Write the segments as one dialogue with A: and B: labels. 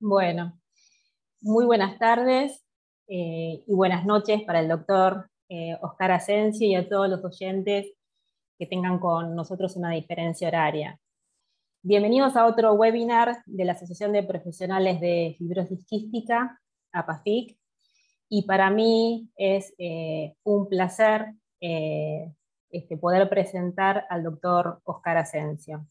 A: Bueno, muy buenas tardes eh, y buenas noches para el doctor eh, Oscar Asensio y a todos los oyentes que tengan con nosotros una diferencia horaria. Bienvenidos a otro webinar de la Asociación de Profesionales de Fibrosis Quística, APAFIC, y para mí es eh, un placer este, poder presentar al doctor Oscar Asensio.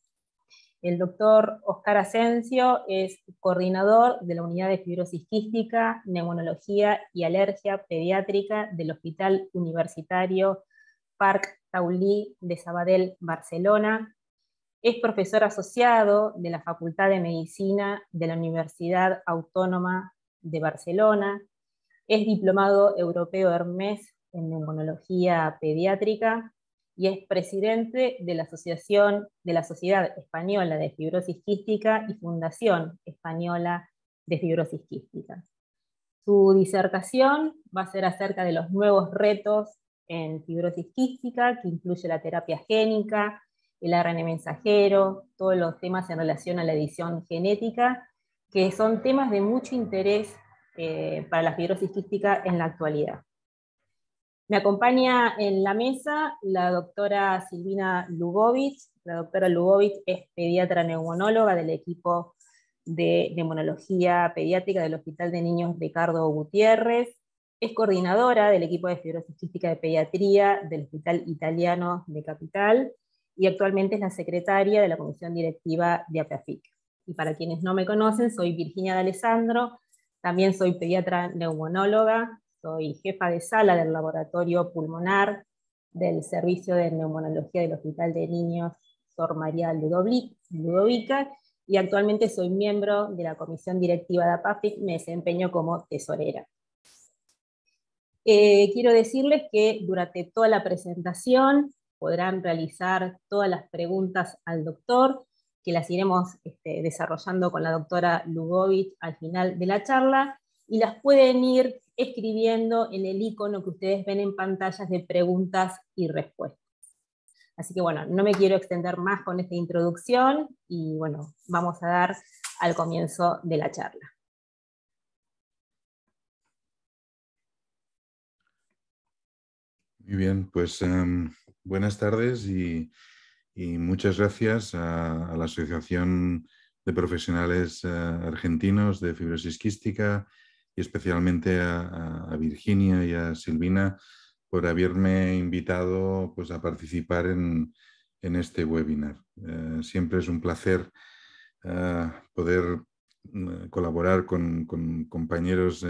A: El doctor Oscar Asensio es coordinador de la unidad de fibrosis quística, neumonología y alergia pediátrica del Hospital Universitario Parc Taulí de Sabadell, Barcelona. Es profesor asociado de la Facultad de Medicina de la Universidad Autónoma de Barcelona. Es diplomado europeo Hermes en neumonología pediátrica y es presidente de la Asociación de la Sociedad Española de Fibrosis Quística y Fundación Española de Fibrosis Quística. Su disertación va a ser acerca de los nuevos retos en fibrosis quística, que incluye la terapia génica, el ARN mensajero, todos los temas en relación a la edición genética, que son temas de mucho interés eh, para la fibrosis quística en la actualidad. Me acompaña en la mesa la doctora Silvina Lugovic. La doctora Lugovic es pediatra neumonóloga del equipo de neumonología pediátrica del Hospital de Niños Ricardo Gutiérrez. Es coordinadora del equipo de fibrosis de pediatría del Hospital Italiano de Capital y actualmente es la secretaria de la Comisión Directiva de APAFIC. Y para quienes no me conocen, soy Virginia D'Alessandro, también soy pediatra neumonóloga, soy jefa de sala del laboratorio pulmonar del Servicio de Neumonología del Hospital de Niños Sor María Ludovica y actualmente soy miembro de la comisión directiva de APAPIC, me desempeño como tesorera. Eh, quiero decirles que durante toda la presentación podrán realizar todas las preguntas al doctor, que las iremos este, desarrollando con la doctora Lugovic al final de la charla, y las pueden ir escribiendo en el icono que ustedes ven en pantallas de preguntas y respuestas. Así que bueno, no me quiero extender más con esta introducción y bueno, vamos a dar al comienzo de la charla.
B: Muy bien, pues em, buenas tardes y, muchas gracias a, la Asociación de profesionales eh, argentinos de fibrosis quística y especialmente a, Virginia y a Silvina por haberme invitado pues, a participar en, este webinar. Eh, siempre es un placer eh, poder eh, colaborar con, compañeros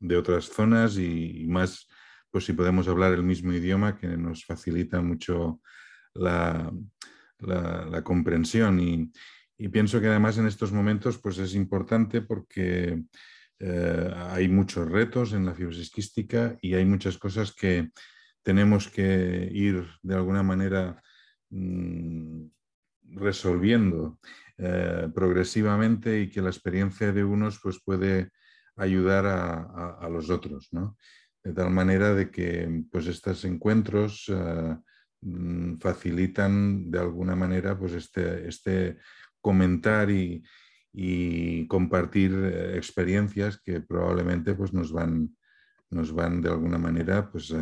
B: de otras zonas y, más pues si podemos hablar el mismo idioma que nos facilita mucho la, comprensión y, pienso que además en estos momentos pues es importante porque eh, hay muchos retos en la fibrosis quística y hay muchas cosas que tenemos que ir de alguna manera mm, resolviendo eh, progresivamente y que la experiencia de unos pues, puede ayudar a, los otros. De tal manera de que pues, estos encuentros eh, mm, facilitan de alguna manera pues, este, este comentar y, y compartir eh, experiencias que probablemente pues, nos, van, de alguna manera pues, eh,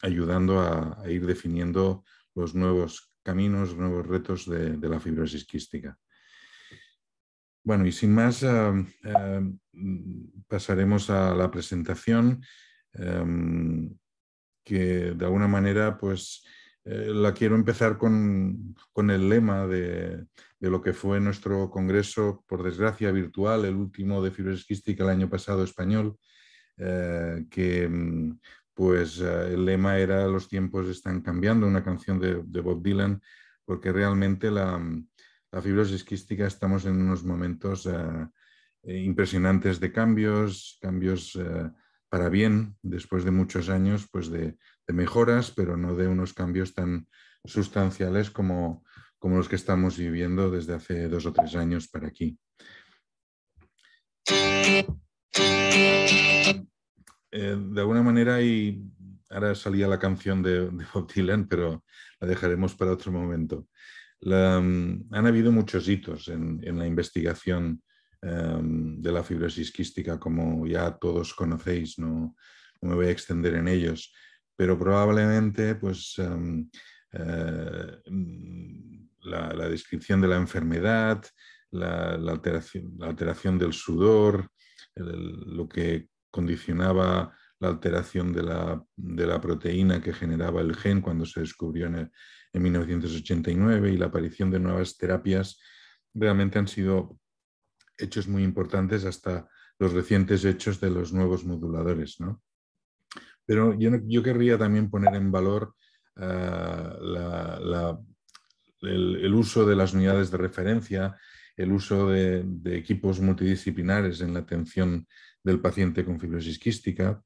B: ayudando a, ir definiendo los nuevos caminos, nuevos retos de, la fibrosis quística. Bueno, y sin más, em, em, pasaremos a la presentación em, que de alguna manera pues, eh, la quiero empezar con, el lema de, lo que fue nuestro congreso, por desgracia virtual, el último de fibrosis el año pasado español, eh, que mm, pues eh, el lema era Los tiempos están cambiando, una canción de, Bob Dylan, porque realmente la, la, fibrosis estamos en unos momentos impresionantes de cambios, cambios para bien, después de muchos años pues de, mejoras, pero no de unos cambios tan sustanciales como, los que estamos viviendo desde hace dos o tres años para aquí. Eh, de alguna manera, y ahora salía la canción de, Bob Dylan, pero la dejaremos para otro momento. Mm, han habido muchos hitos en, la investigación em, de la fibrosis quística, como ya todos conocéis, no me voy a extender en ellos pero probablemente pues, em, eh, mm, la, descripción de la enfermedad, la, alteración, la alteración, del sudor, lo que condicionaba la alteración de la, proteína que generaba el gen cuando se descubrió en, en, 1989 y la aparición de nuevas terapias, realmente han sido hechos muy importantes hasta los recientes hechos de los nuevos moduladores. ¿no? Pero yo, querría también poner en valor ah, el, uso de las unidades de referencia, el uso de, equipos multidisciplinares en la atención del paciente con fibrosis quística.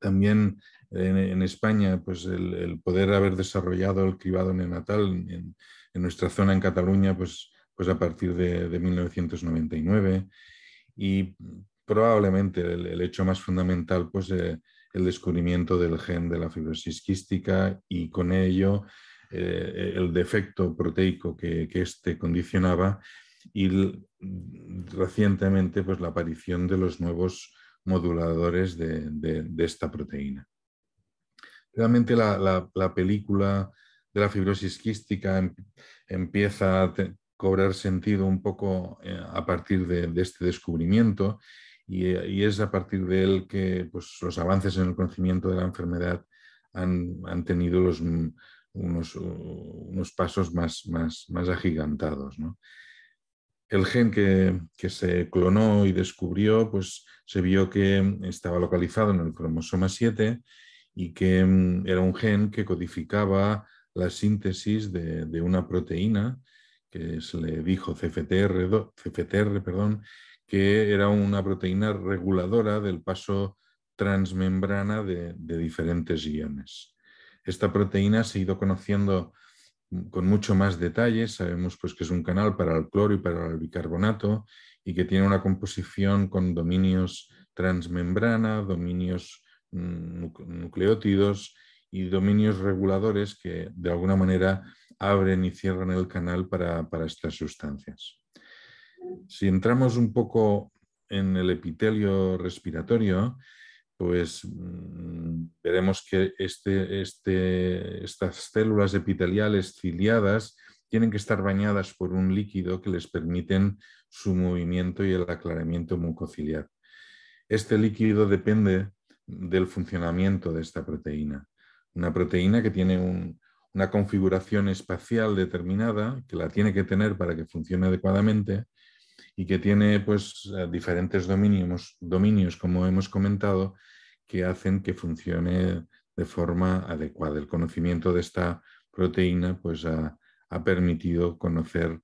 B: También en, España, pues el, poder haber desarrollado el cribado neonatal en, nuestra zona en Cataluña, pues, pues a partir de, 1999. Y probablemente el, hecho más fundamental, pues eh, el descubrimiento del gen de la fibrosis quística y con ello eh, el defecto proteico que, que este condicionaba y recientemente pues, la aparición de los nuevos moduladores de, esta proteína. Realmente la, película de la fibrosis quística em, empieza a cobrar sentido un poco eh, a partir de este descubrimiento eh, y, es a partir de él que pues, los avances en el conocimiento de la enfermedad han, tenido mm, unos, pasos más, agigantados. El gen que, se clonó y descubrió, pues se vio que estaba localizado en el cromosoma 7 y que mm, era un gen que codificaba la síntesis de, una proteína que se le dijo CFTR, CFTR perdón, que era una proteína reguladora del paso transmembrana de, diferentes iones. Esta proteína se ha ido conociendo con mucho más detalle. Sabemos pues, que es un canal para el cloro y para el bicarbonato y que tiene una composición con dominios transmembrana, dominios mm, nucleótidos y dominios reguladores que de alguna manera abren y cierran el canal para estas sustancias. Si entramos un poco en el epitelio respiratorio, pues mm, veremos que este, este, estas células epiteliales ciliadas tienen que estar bañadas por un líquido que les permiten su movimiento y el aclaramiento mucociliar. Este líquido depende del funcionamiento de esta proteína. Una proteína que tiene una configuración espacial determinada, que la tiene que tener para que funcione adecuadamente, y que tiene pues eh, diferentes dominios, dominios, como hemos comentado, que hacen que funcione de forma adecuada. El conocimiento de esta proteína pues ha, permitido conocer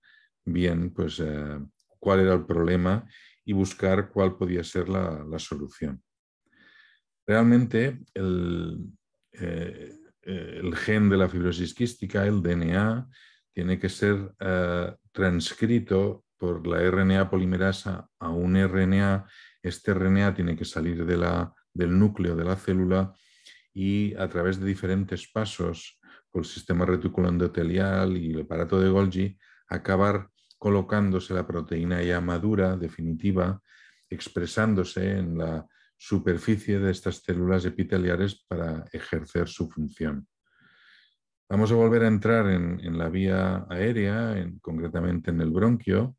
B: bien pues eh, cuál era el problema y buscar cuál podía ser la, solución. Realmente eh, el, gen de la fibrosis quística, el DNA, tiene que ser transcrito por la RNA polimerasa a un RNA, este RNA tiene que salir de la, del núcleo de la célula y a través de diferentes pasos por el sistema retículo endotelial y el aparato de Golgi, acabar colocándose la proteína ya madura, definitiva, expresándose en la superficie de estas células epiteliares para ejercer su función. Vamos a volver a entrar en, en la vía aérea, concretamente en el bronquio,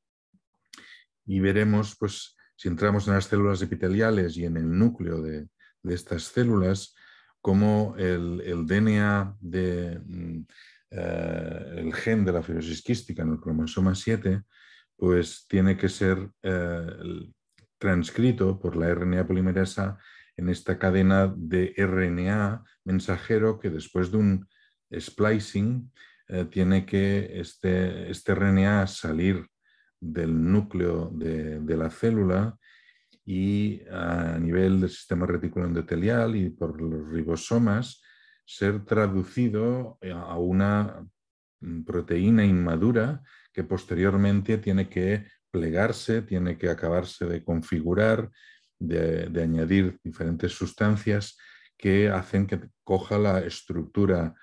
B: y veremos pues, si entramos en las células epiteliales y en el núcleo de, estas células, cómo el, DNA de, mm, eh, el gen de la fibrosis quística en el cromosoma 7, pues tiene que ser eh, transcrito por la RNA polimerasa en esta cadena de RNA mensajero que después de un splicing eh, tiene que este, este RNA salir del núcleo de, la célula y a nivel del sistema retículo endotelial y por los ribosomas ser traducido a una proteína inmadura que posteriormente tiene que plegarse, tiene que acabarse de configurar, de, de añadir diferentes sustancias que hacen que coja la estructura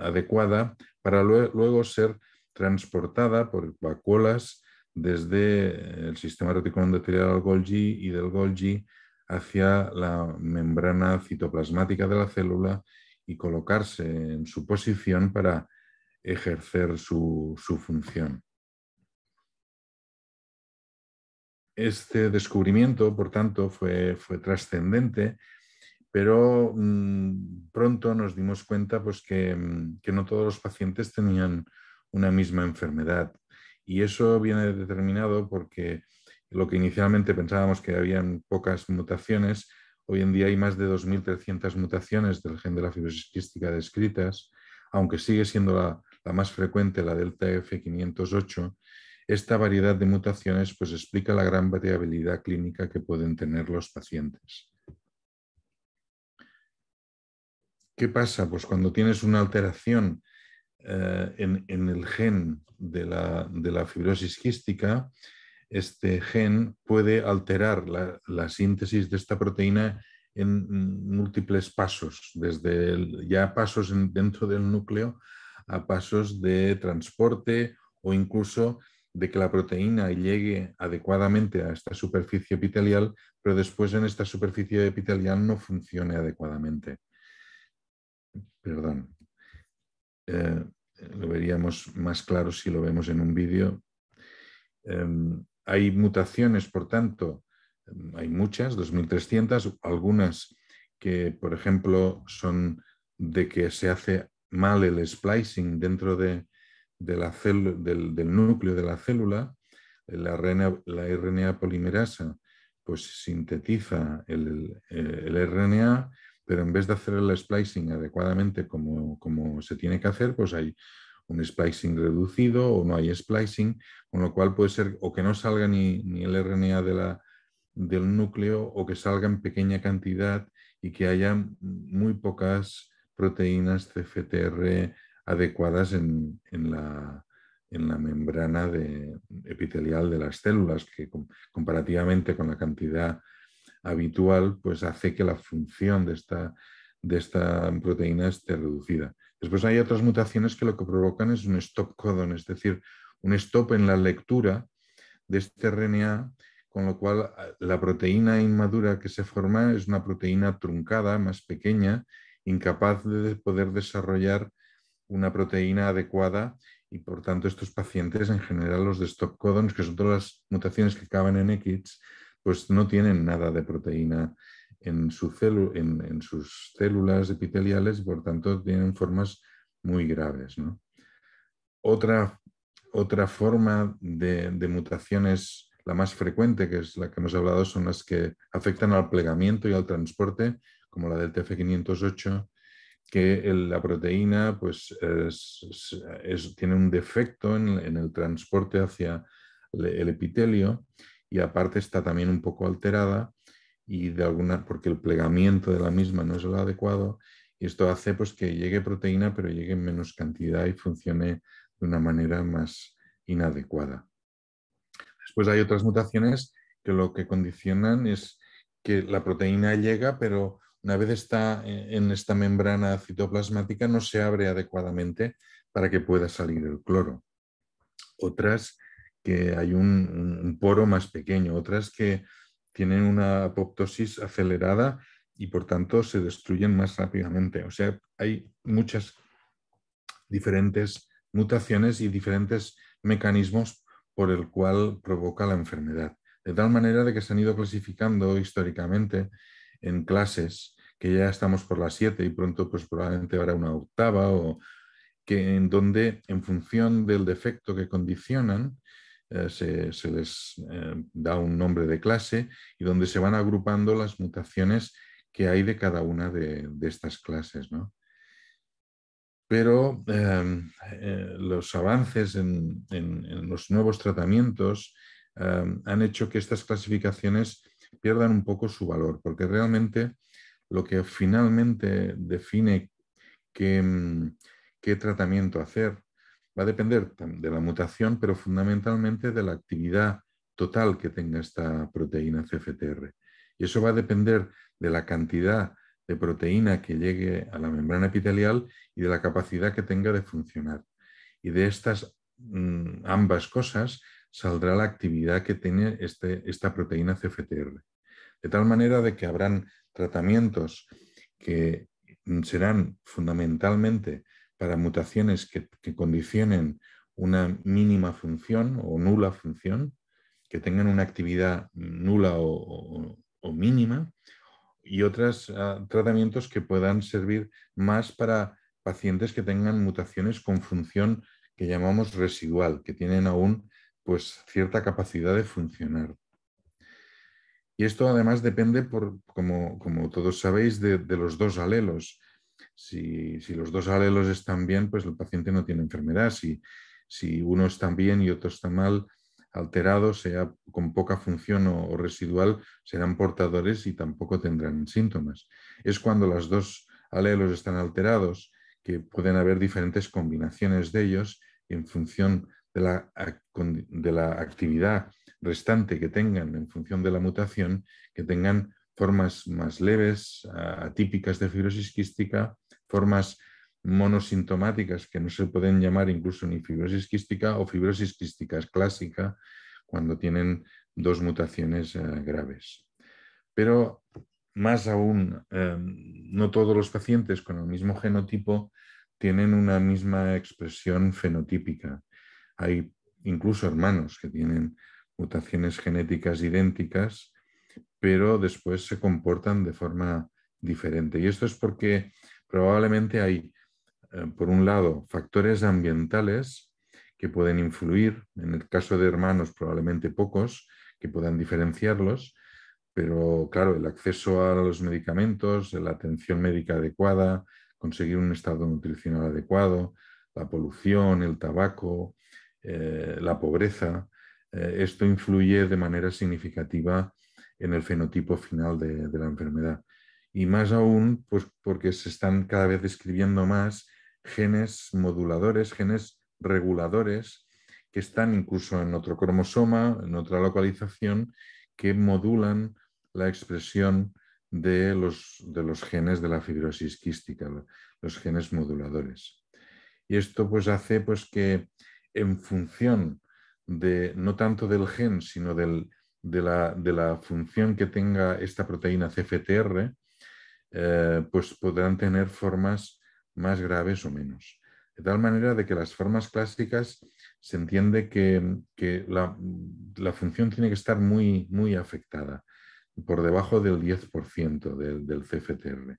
B: adecuada para luego ser transportada por vacuolas desde el sistema retículo endotelial Golgi y del Golgi hacia la membrana citoplasmática de la célula y colocarse en su posición para ejercer su, función. Este descubrimiento, por tanto, fue, trascendente, pero mm, pronto nos dimos cuenta pues, mm, que no todos los pacientes tenían una misma enfermedad, y eso viene determinado porque lo que inicialmente pensábamos que habían pocas mutaciones, hoy en día hay más de 2.300 mutaciones del gen de la fibrosis quística descritas, aunque sigue siendo la, más frecuente, la delta F508, esta variedad de mutaciones pues, explica la gran variabilidad clínica que pueden tener los pacientes. ¿Qué pasa? Pues cuando tienes una alteración eh, en, el gen de la, fibrosis quística, este gen puede alterar la, síntesis de esta proteína en múltiples pasos, desde ya pasos dentro del núcleo a pasos de transporte o incluso de que la proteína llegue adecuadamente a esta superficie epitelial, pero después en esta superficie epitelial no funcione adecuadamente. Perdón. Eh, lo veríamos más claro si lo vemos en un vídeo. Em, hay mutaciones, por tanto, em, hay muchas, 2.300, algunas que, por ejemplo, son de que se hace mal el splicing dentro de, la del, núcleo de la célula, la RNA, polimerasa pues sintetiza el, eh, RNA pero en vez de hacer el splicing adecuadamente como, se tiene que hacer, pues hay un splicing reducido o no hay splicing, con lo cual puede ser o que no salga ni, el RNA del núcleo o que salga en pequeña cantidad y que haya muy pocas proteínas CFTR adecuadas en, la, en la, membrana de, epitelial de las células, que comparativamente con la cantidad habitual, pues hace que la función de esta, proteína esté reducida. Después hay otras mutaciones que lo que provocan es un stop codon, es decir, un stop en la lectura de este RNA, con lo cual ah, la proteína inmadura que se forma es una proteína truncada, más pequeña, incapaz de poder desarrollar una proteína adecuada y por tanto estos pacientes en general los de stop codon, que son todas las mutaciones que acaban en X, pues no tienen nada de proteína en, sus células epiteliales, por tanto tienen formas muy graves. Otra, otra, forma de, mutaciones la más frecuente, que es la que hemos hablado, son las que afectan al plegamiento y al transporte, como la del TF508, que la proteína pues, tiene un defecto en, el transporte hacia el epitelio y aparte está también un poco alterada y de alguna, porque el plegamiento de la misma no es lo adecuado y esto hace pues que llegue proteína pero llegue en menos cantidad y funcione de una manera más inadecuada. Después hay otras mutaciones que lo que condicionan es que la proteína llega pero una vez está en esta membrana citoplasmática no se abre adecuadamente para que pueda salir el cloro. Otras que hay un, poro más pequeño, otras que tienen una apoptosis acelerada y por tanto se destruyen más rápidamente. O sea, hay muchas diferentes mutaciones y diferentes mecanismos por el cual provoca la enfermedad. De tal manera de que se han ido clasificando históricamente en clases, que ya estamos por las siete y pronto pues probablemente habrá una octava, o que en donde en función del defecto que condicionan, eh, se, les eh, da un nombre de clase y donde se van agrupando las mutaciones que hay de cada una de, estas clases. Pero em, eh, los avances en, los nuevos tratamientos em, han hecho que estas clasificaciones pierdan un poco su valor, porque realmente lo que finalmente define qué tratamiento hacer Va a depender de la mutación, pero fundamentalmente de la actividad total que tenga esta proteína CFTR. Y eso va a depender de la cantidad de proteína que llegue a la membrana epitelial y de la capacidad que tenga de funcionar. Y de estas mm, ambas cosas saldrá la actividad que tiene este, esta proteína CFTR. De tal manera de que habrán tratamientos que mm, serán fundamentalmente para mutaciones que, condicionen una mínima función o nula función, que tengan una actividad nula o, mínima, y otros ah, tratamientos que puedan servir más para pacientes que tengan mutaciones con función que llamamos residual, que tienen aún pues, cierta capacidad de funcionar. Y esto además depende, como, todos sabéis, de los dos alelos. Si, los dos alelos están bien, pues el paciente no tiene enfermedad. Si, uno está bien y otro está mal, alterado, sea con poca función o, residual, serán portadores y tampoco tendrán síntomas. Es cuando los dos alelos están alterados, que pueden haber diferentes combinaciones de ellos en función de la, de la actividad restante que tengan, en función de la mutación, que tengan formas más leves, ah, atípicas de fibrosis quística, formas monosintomáticas que no se pueden llamar incluso ni fibrosis quística o fibrosis quística clásica cuando tienen dos mutaciones eh, graves. Pero más aún, em, no todos los pacientes con el mismo genotipo tienen una misma expresión fenotípica. Hay incluso hermanos que tienen mutaciones genéticas idénticas pero después se comportan de forma diferente. Y esto es porque probablemente hay, eh, por un lado, factores ambientales que pueden influir, en el caso de hermanos probablemente pocos, que puedan diferenciarlos, pero claro, el acceso a los medicamentos, la atención médica adecuada, conseguir un estado nutricional adecuado, la polución, el tabaco, eh, la pobreza, eh, esto influye de manera significativa en el fenotipo final de, la enfermedad. Y más aún, pues porque se están cada vez describiendo más genes moduladores, genes reguladores, que están incluso en otro cromosoma, en otra localización, que modulan la expresión de los, de los genes de la fibrosis quística, los genes moduladores. Y esto pues hace pues que en función de no tanto del gen, sino del, de la, función que tenga esta proteína CFTR, eh, pues podrán tener formas más graves o menos. De tal manera de que las formas clásicas se entiende que, la, función tiene que estar muy, muy afectada, por debajo del 10% del, del CFTR.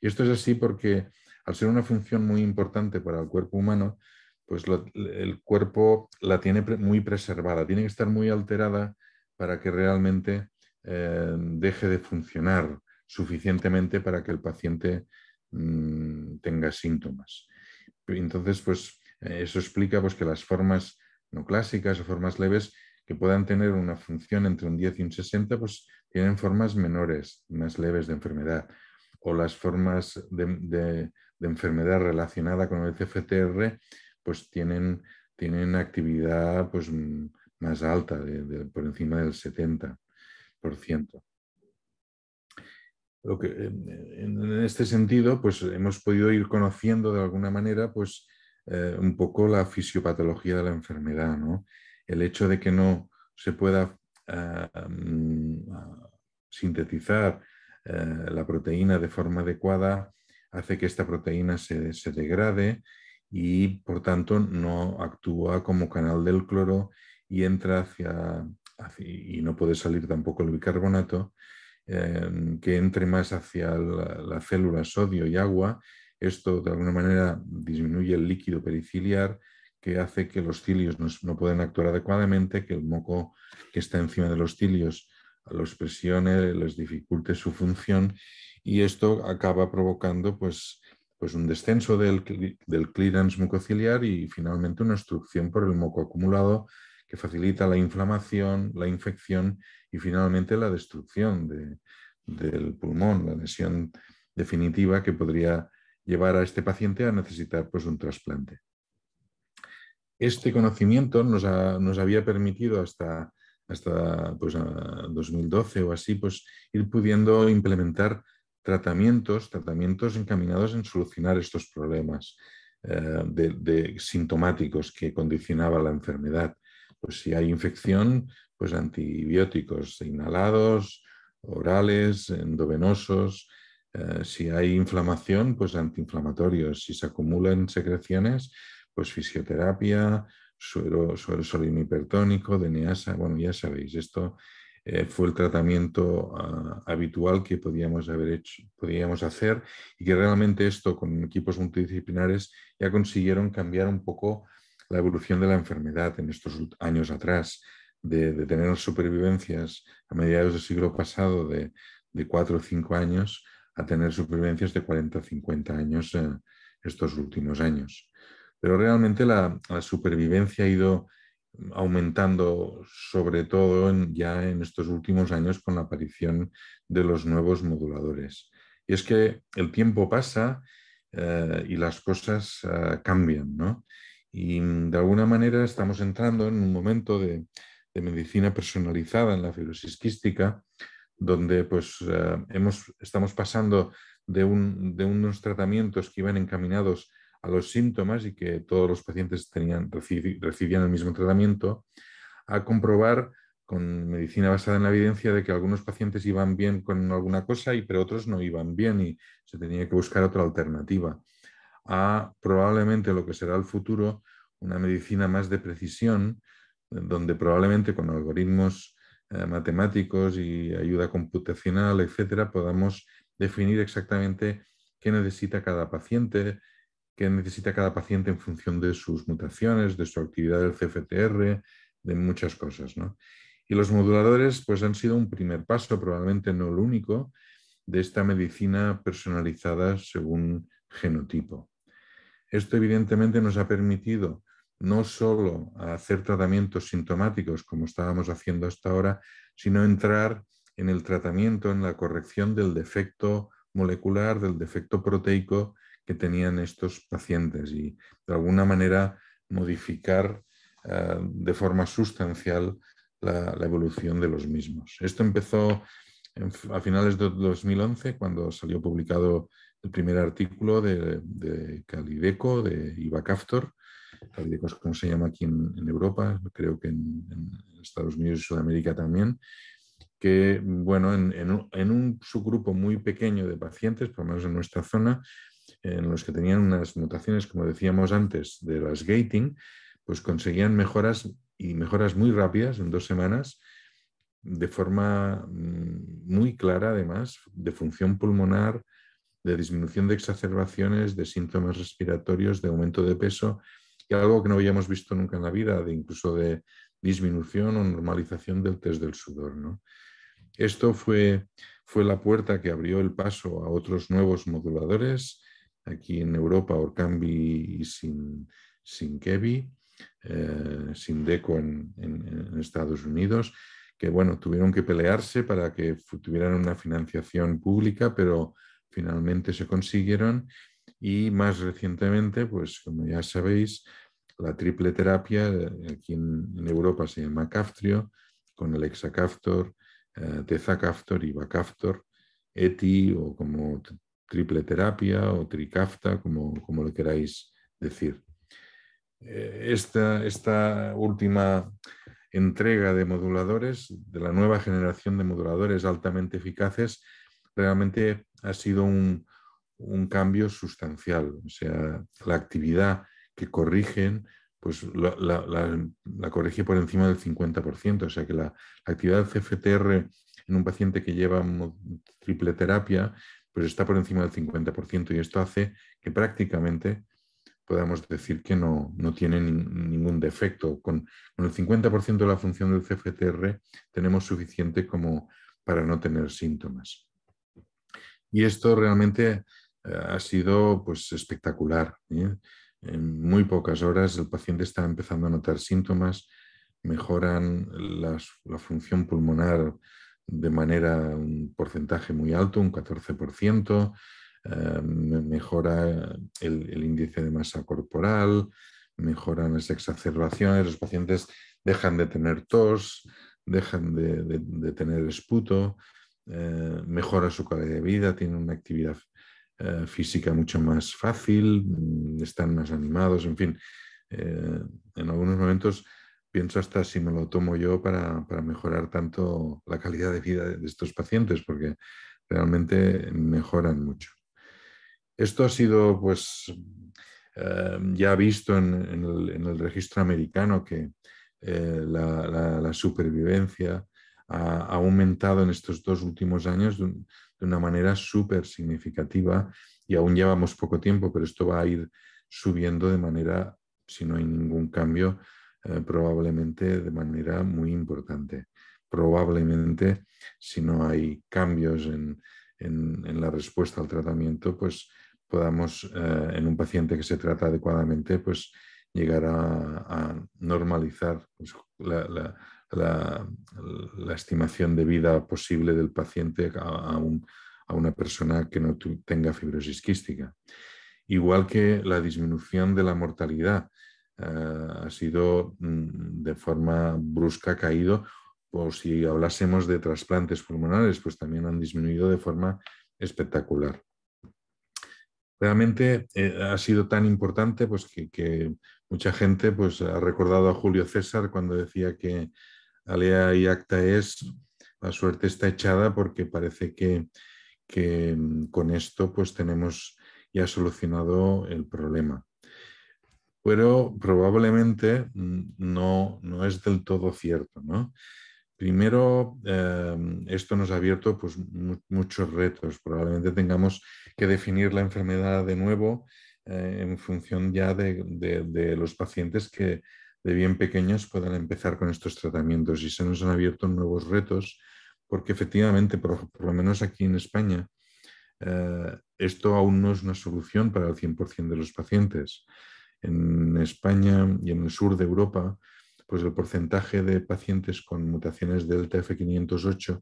B: Y esto es así porque al ser una función muy importante para el cuerpo humano, pues el cuerpo la tiene muy preservada, tiene que estar muy alterada para que realmente eh, deje de funcionar suficientemente para que el paciente mm, tenga síntomas. Entonces, pues eh, eso explica pues, que las formas no clásicas o formas leves que puedan tener una función entre un 10 y un 60, pues tienen formas menores, más leves de enfermedad. O las formas de, enfermedad relacionada con el CFTR, pues tienen, tienen actividad pues, mm, más alta, por encima del 70%. en este sentido, pues hemos podido ir conociendo de alguna manera, pues eh, un poco la fisiopatología de la enfermedad, El hecho de que no se pueda eh, mm, ah, sintetizar eh, la proteína de forma adecuada hace que esta proteína se degrade y, por tanto, no actúa como canal del cloro y entra hacia, y no puede salir tampoco el bicarbonato, em, que entre más hacia la, célula sodio y agua. Esto de alguna manera disminuye el líquido periciliar que hace que los cilios no, no puedan actuar adecuadamente, que el moco que está encima de los cilios los presione, les dificulte su función y esto acaba provocando pues, pues un descenso del, clearance mucociliar y finalmente una obstrucción por el moco acumulado que facilita la inflamación, la infección y finalmente la destrucción del pulmón, la lesión definitiva que podría llevar a este paciente a necesitar pues, un trasplante. Este conocimiento nos, había permitido hasta, hasta 2012 pues, o así pues, ir pudiendo implementar tratamientos, tratamientos encaminados en solucionar estos problemas eh, de sintomáticos que condicionaba la enfermedad. Pues si hay infección, pues antibióticos inhalados, orales, endovenosos. Eh, si hay inflamación, pues antiinflamatorios. Si se acumulan secreciones, pues fisioterapia, suero, suero hipertónico, DNASA. Bueno, ya sabéis, esto eh, fue el tratamiento ah, habitual que podíamos, haber podíamos hacer y que realmente esto con equipos multidisciplinares ya consiguieron cambiar un poco la evolución de la enfermedad en estos años atrás, de, tener supervivencias a mediados del siglo pasado de, de 4 o 5 años a tener supervivencias de 40 o 50 años eh, estos últimos años. Pero realmente la, supervivencia ha ido aumentando, sobre todo ya en estos últimos años con la aparición de los nuevos moduladores. Y es que el tiempo pasa eh, y las cosas eh, cambian, ¿no? Y mm, de alguna manera estamos entrando en un momento de, medicina personalizada en la fibrosis quística, donde pues, eh, estamos pasando de, un, de, unos tratamientos que iban encaminados a los síntomas y que todos los pacientes tenían, recibían el mismo tratamiento, a comprobar con medicina basada en la evidencia de que algunos pacientes iban bien con alguna cosa, y, pero otros no iban bien y se tenía que buscar otra alternativa a probablemente lo que será el futuro, una medicina más de precisión, donde probablemente con algoritmos eh, matemáticos y ayuda computacional, etcétera, podamos definir exactamente qué necesita cada paciente, qué necesita cada paciente en función de sus mutaciones, de su actividad del CFTR, de muchas cosas. ¿no? Y los moduladores pues, han sido un primer paso, probablemente no el único, de esta medicina personalizada según genotipo. Esto evidentemente nos ha permitido no solo hacer tratamientos sintomáticos como estábamos haciendo hasta ahora, sino entrar en el tratamiento, en la corrección del defecto molecular, del defecto proteico que tenían estos pacientes y de alguna manera modificar eh, de forma sustancial la, evolución de los mismos. Esto empezó a finales de 2011 cuando salió publicado el primer artículo de, Calideco, de Ibacaftor. Calideco es como se llama aquí en, Europa, creo que en, Estados Unidos y Sudamérica también, que, bueno, en, en, un subgrupo muy pequeño de pacientes, por lo menos en nuestra zona, en los que tenían unas mutaciones, como decíamos antes, de las gating, pues conseguían mejoras y mejoras muy rápidas en dos semanas, de forma mm, muy clara además, de función pulmonar, de disminución de exacerbaciones, de síntomas respiratorios, de aumento de peso, y algo que no habíamos visto nunca en la vida, de incluso de disminución o normalización del test del sudor. Esto fue, fue la puerta que abrió el paso a otros nuevos moduladores, aquí en Europa, Orkambi y Sin, Sinkevi, eh, Sindeco en, en Estados Unidos, que bueno, tuvieron que pelearse para que tuvieran una financiación pública, pero finalmente se consiguieron y más recientemente, pues como ya sabéis, la triple terapia, eh, aquí en, Europa se llama Caftrio, con el hexacaftor, eh, tezacaftor y bacaftor, ETI o como triple terapia o tricafta, como, como lo queráis decir. Eh, esta, esta, última entrega de moduladores, de la nueva generación de moduladores altamente eficaces, realmente ha sido un, cambio sustancial. O sea, la actividad que corrigen, pues la, corrige por encima del 50%. O sea que la, actividad del CFTR en un paciente que lleva triple terapia, pues está por encima del 50%. Y esto hace que prácticamente podamos decir que no, tiene ningún defecto. Con, con el 50% de la función del CFTR tenemos suficiente como para no tener síntomas. Y esto realmente eh, ha sido pues, espectacular. ¿eh? En muy pocas horas el paciente está empezando a notar síntomas, mejoran la función pulmonar de manera un porcentaje muy alto, un 14%, eh, mejora el, índice de masa corporal, mejoran las exacerbaciones, los pacientes dejan de tener tos, dejan de tener esputo, eh, mejora su calidad de vida, tiene una actividad eh, física mucho más fácil, mm, están más animados, en fin. Eh, en algunos momentos pienso hasta si me lo tomo yo para, mejorar tanto la calidad de vida de estos pacientes, porque realmente mejoran mucho. Esto ha sido, pues, ya visto en, el, registro americano que la supervivencia ha aumentado en estos dos últimos años de, una manera súper significativa y aún llevamos poco tiempo, pero esto va a ir subiendo de manera, si no hay ningún cambio, eh, probablemente de manera muy importante. Probablemente, si no hay cambios en, la respuesta al tratamiento, pues podamos, eh, en un paciente que se trata adecuadamente, pues llegar a, normalizar pues, la, la, estimación de vida posible del paciente a, una persona que no tenga fibrosis quística. Igual que la disminución de la mortalidad eh, ha sido mm, de forma brusca caído, o si hablásemos de trasplantes pulmonares, pues también han disminuido de forma espectacular realmente eh, ha sido tan importante pues que, que, mucha gente pues ha recordado a Julio César cuando decía que Alea y Acta es, la suerte está echada porque parece que, mm, con esto pues tenemos ya solucionado el problema. Pero probablemente mm, no, no es del todo cierto. ¿no? Primero, em, esto nos ha abierto pues, muchos retos. Probablemente tengamos que definir la enfermedad de nuevo eh, en función ya de los pacientes que, de bien pequeños puedan empezar con estos tratamientos y se nos han abierto nuevos retos porque efectivamente, por, lo menos aquí en España, eh, esto aún no es una solución para el 100% de los pacientes. En España y en el sur de Europa, pues el porcentaje de pacientes con mutaciones del TF508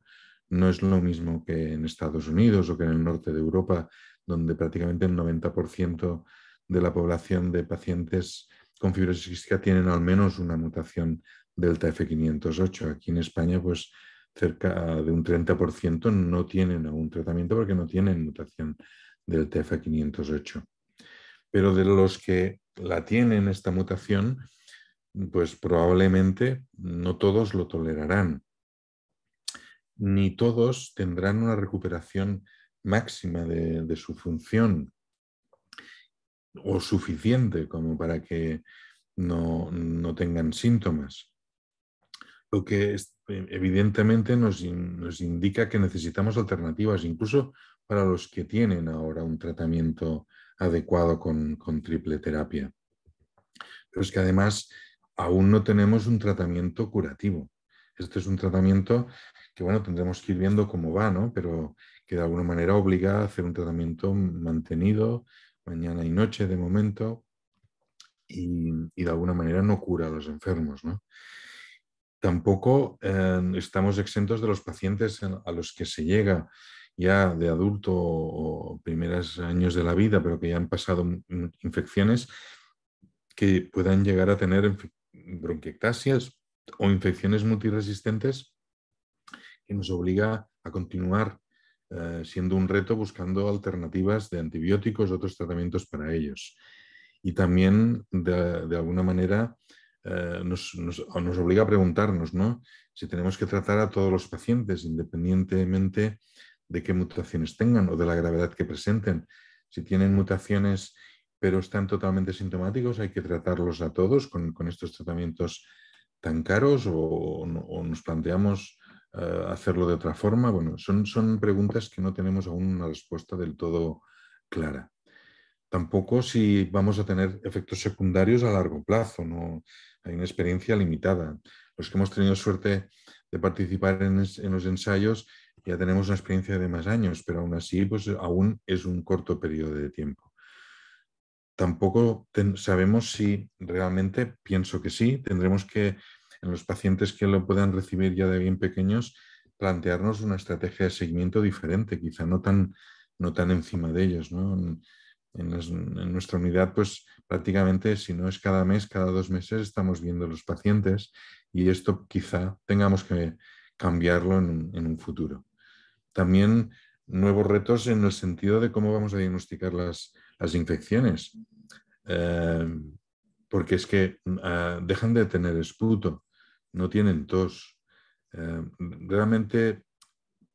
B: no es lo mismo que en Estados Unidos o que en el norte de Europa, donde prácticamente el 90% de la población de pacientes con fibrosis quística tienen al menos una mutación delta F508. Aquí en España, pues cerca de un 30% no tienen aún tratamiento porque no tienen mutación del TF508. Pero de los que la tienen esta mutación, pues probablemente no todos lo tolerarán, ni todos tendrán una recuperación máxima de su función o suficiente como para que no, tengan síntomas. Lo que eh, evidentemente nos, indica que necesitamos alternativas, incluso para los que tienen ahora un tratamiento adecuado con, con triple terapia. Pero es que además aún no tenemos un tratamiento curativo. Este es un tratamiento que, bueno, tendremos que ir viendo cómo va, ¿no? Pero que de alguna manera obliga a hacer un tratamiento mantenido, mañana y noche de momento, y, de alguna manera no cura a los enfermos. Tampoco eh, estamos exentos de los pacientes a los que se llega ya de adulto o primeros años de la vida, pero que ya han pasado infecciones, que puedan llegar a tener bronquiectasias o infecciones multiresistentes que nos obliga a continuar eh, siendo un reto buscando alternativas de antibióticos, otros tratamientos para ellos. Y también, de, alguna manera, eh, nos, obliga a preguntarnos si tenemos que tratar a todos los pacientes, independientemente de qué mutaciones tengan o de la gravedad que presenten. Si tienen mutaciones pero están totalmente sintomáticos, hay que tratarlos a todos con, estos tratamientos tan caros o, nos planteamos eh, hacerlo de otra forma? Bueno, son, son preguntas que no tenemos aún una respuesta del todo clara. Tampoco si vamos a tener efectos secundarios a largo plazo, no hay una experiencia limitada. Los que hemos tenido suerte de participar en, los ensayos ya tenemos una experiencia de más años, pero aún así pues aún es un corto periodo de tiempo. Tampoco sabemos si realmente, pienso que sí, tendremos que en los pacientes que lo puedan recibir ya de bien pequeños, plantearnos una estrategia de seguimiento diferente, quizá no tan, no tan encima de ellos. En, nuestra unidad, pues prácticamente, si no es cada mes, cada dos meses, estamos viendo los pacientes y esto quizá tengamos que cambiarlo en, un futuro. También nuevos retos en el sentido de cómo vamos a diagnosticar las, infecciones. Eh, porque es que mm, ah, dejan de tener esputo no tienen tos. Eh, realmente,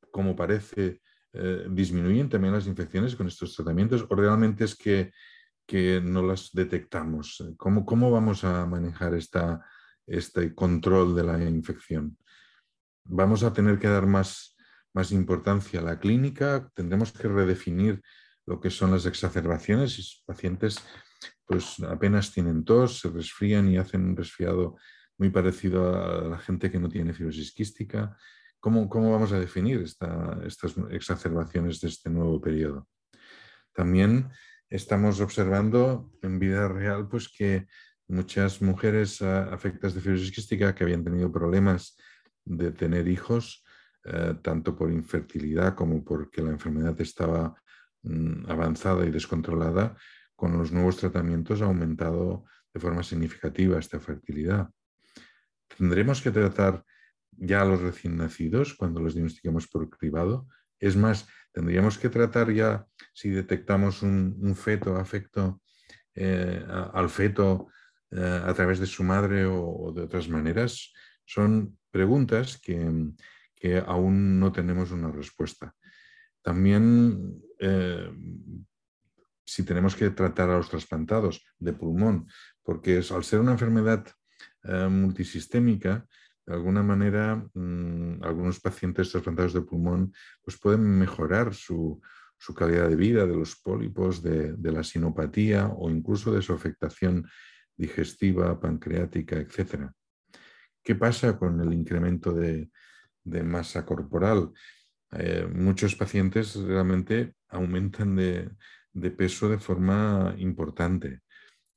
B: como parece, eh, disminuyen también las infecciones con estos tratamientos o realmente es que, no las detectamos? ¿Cómo, ¿Cómo, vamos a manejar este control de la infección? ¿Vamos a tener que dar más, importancia a la clínica? ¿Tendremos que redefinir lo que son las exacerbaciones? Si pacientes pues apenas tienen tos, se resfrían y hacen un resfriado muy parecido a la gente que no tiene fibrosis quística. ¿Cómo, vamos a definir estas exacerbaciones de este nuevo periodo? También estamos observando en vida real pues, que muchas mujeres ah, afectadas de fibrosis quística que habían tenido problemas de tener hijos, eh, tanto por infertilidad como porque la enfermedad estaba mm, avanzada y descontrolada, con los nuevos tratamientos ha aumentado de forma significativa esta fertilidad. ¿Tendremos que tratar ya a los recién nacidos cuando los diagnostiquemos por cribado? Es más, ¿tendríamos que tratar ya si detectamos un, feto afecto eh, al feto eh, a través de su madre o, de otras maneras? Son preguntas que, aún no tenemos una respuesta. También eh, si tenemos que tratar a los trasplantados de pulmón, porque es, al ser una enfermedad eh, multisistémica, de alguna manera mm, algunos pacientes trasplantados de pulmón pues pueden mejorar su, calidad de vida, de los pólipos, de, la sinopatía o incluso de su afectación digestiva, pancreática, etc. ¿Qué pasa con el incremento de, masa corporal? Eh, muchos pacientes realmente aumentan de peso de forma importante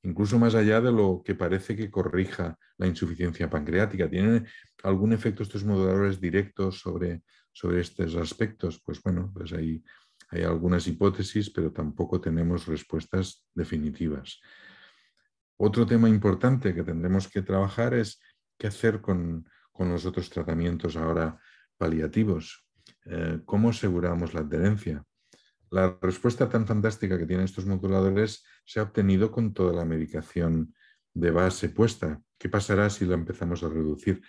B: incluso más allá de lo que parece que corrija la insuficiencia pancreática. ¿Tienen algún efecto estos moduladores directos sobre, estos aspectos? Pues bueno, pues hay, hay algunas hipótesis, pero tampoco tenemos respuestas definitivas. Otro tema importante que tendremos que trabajar es qué hacer con, los otros tratamientos ahora paliativos. Eh, ¿Cómo aseguramos la adherencia? la respuesta tan fantástica que tienen estos moduladores se ha obtenido con toda la medicación de base puesta. ¿Qué pasará si la empezamos a reducir?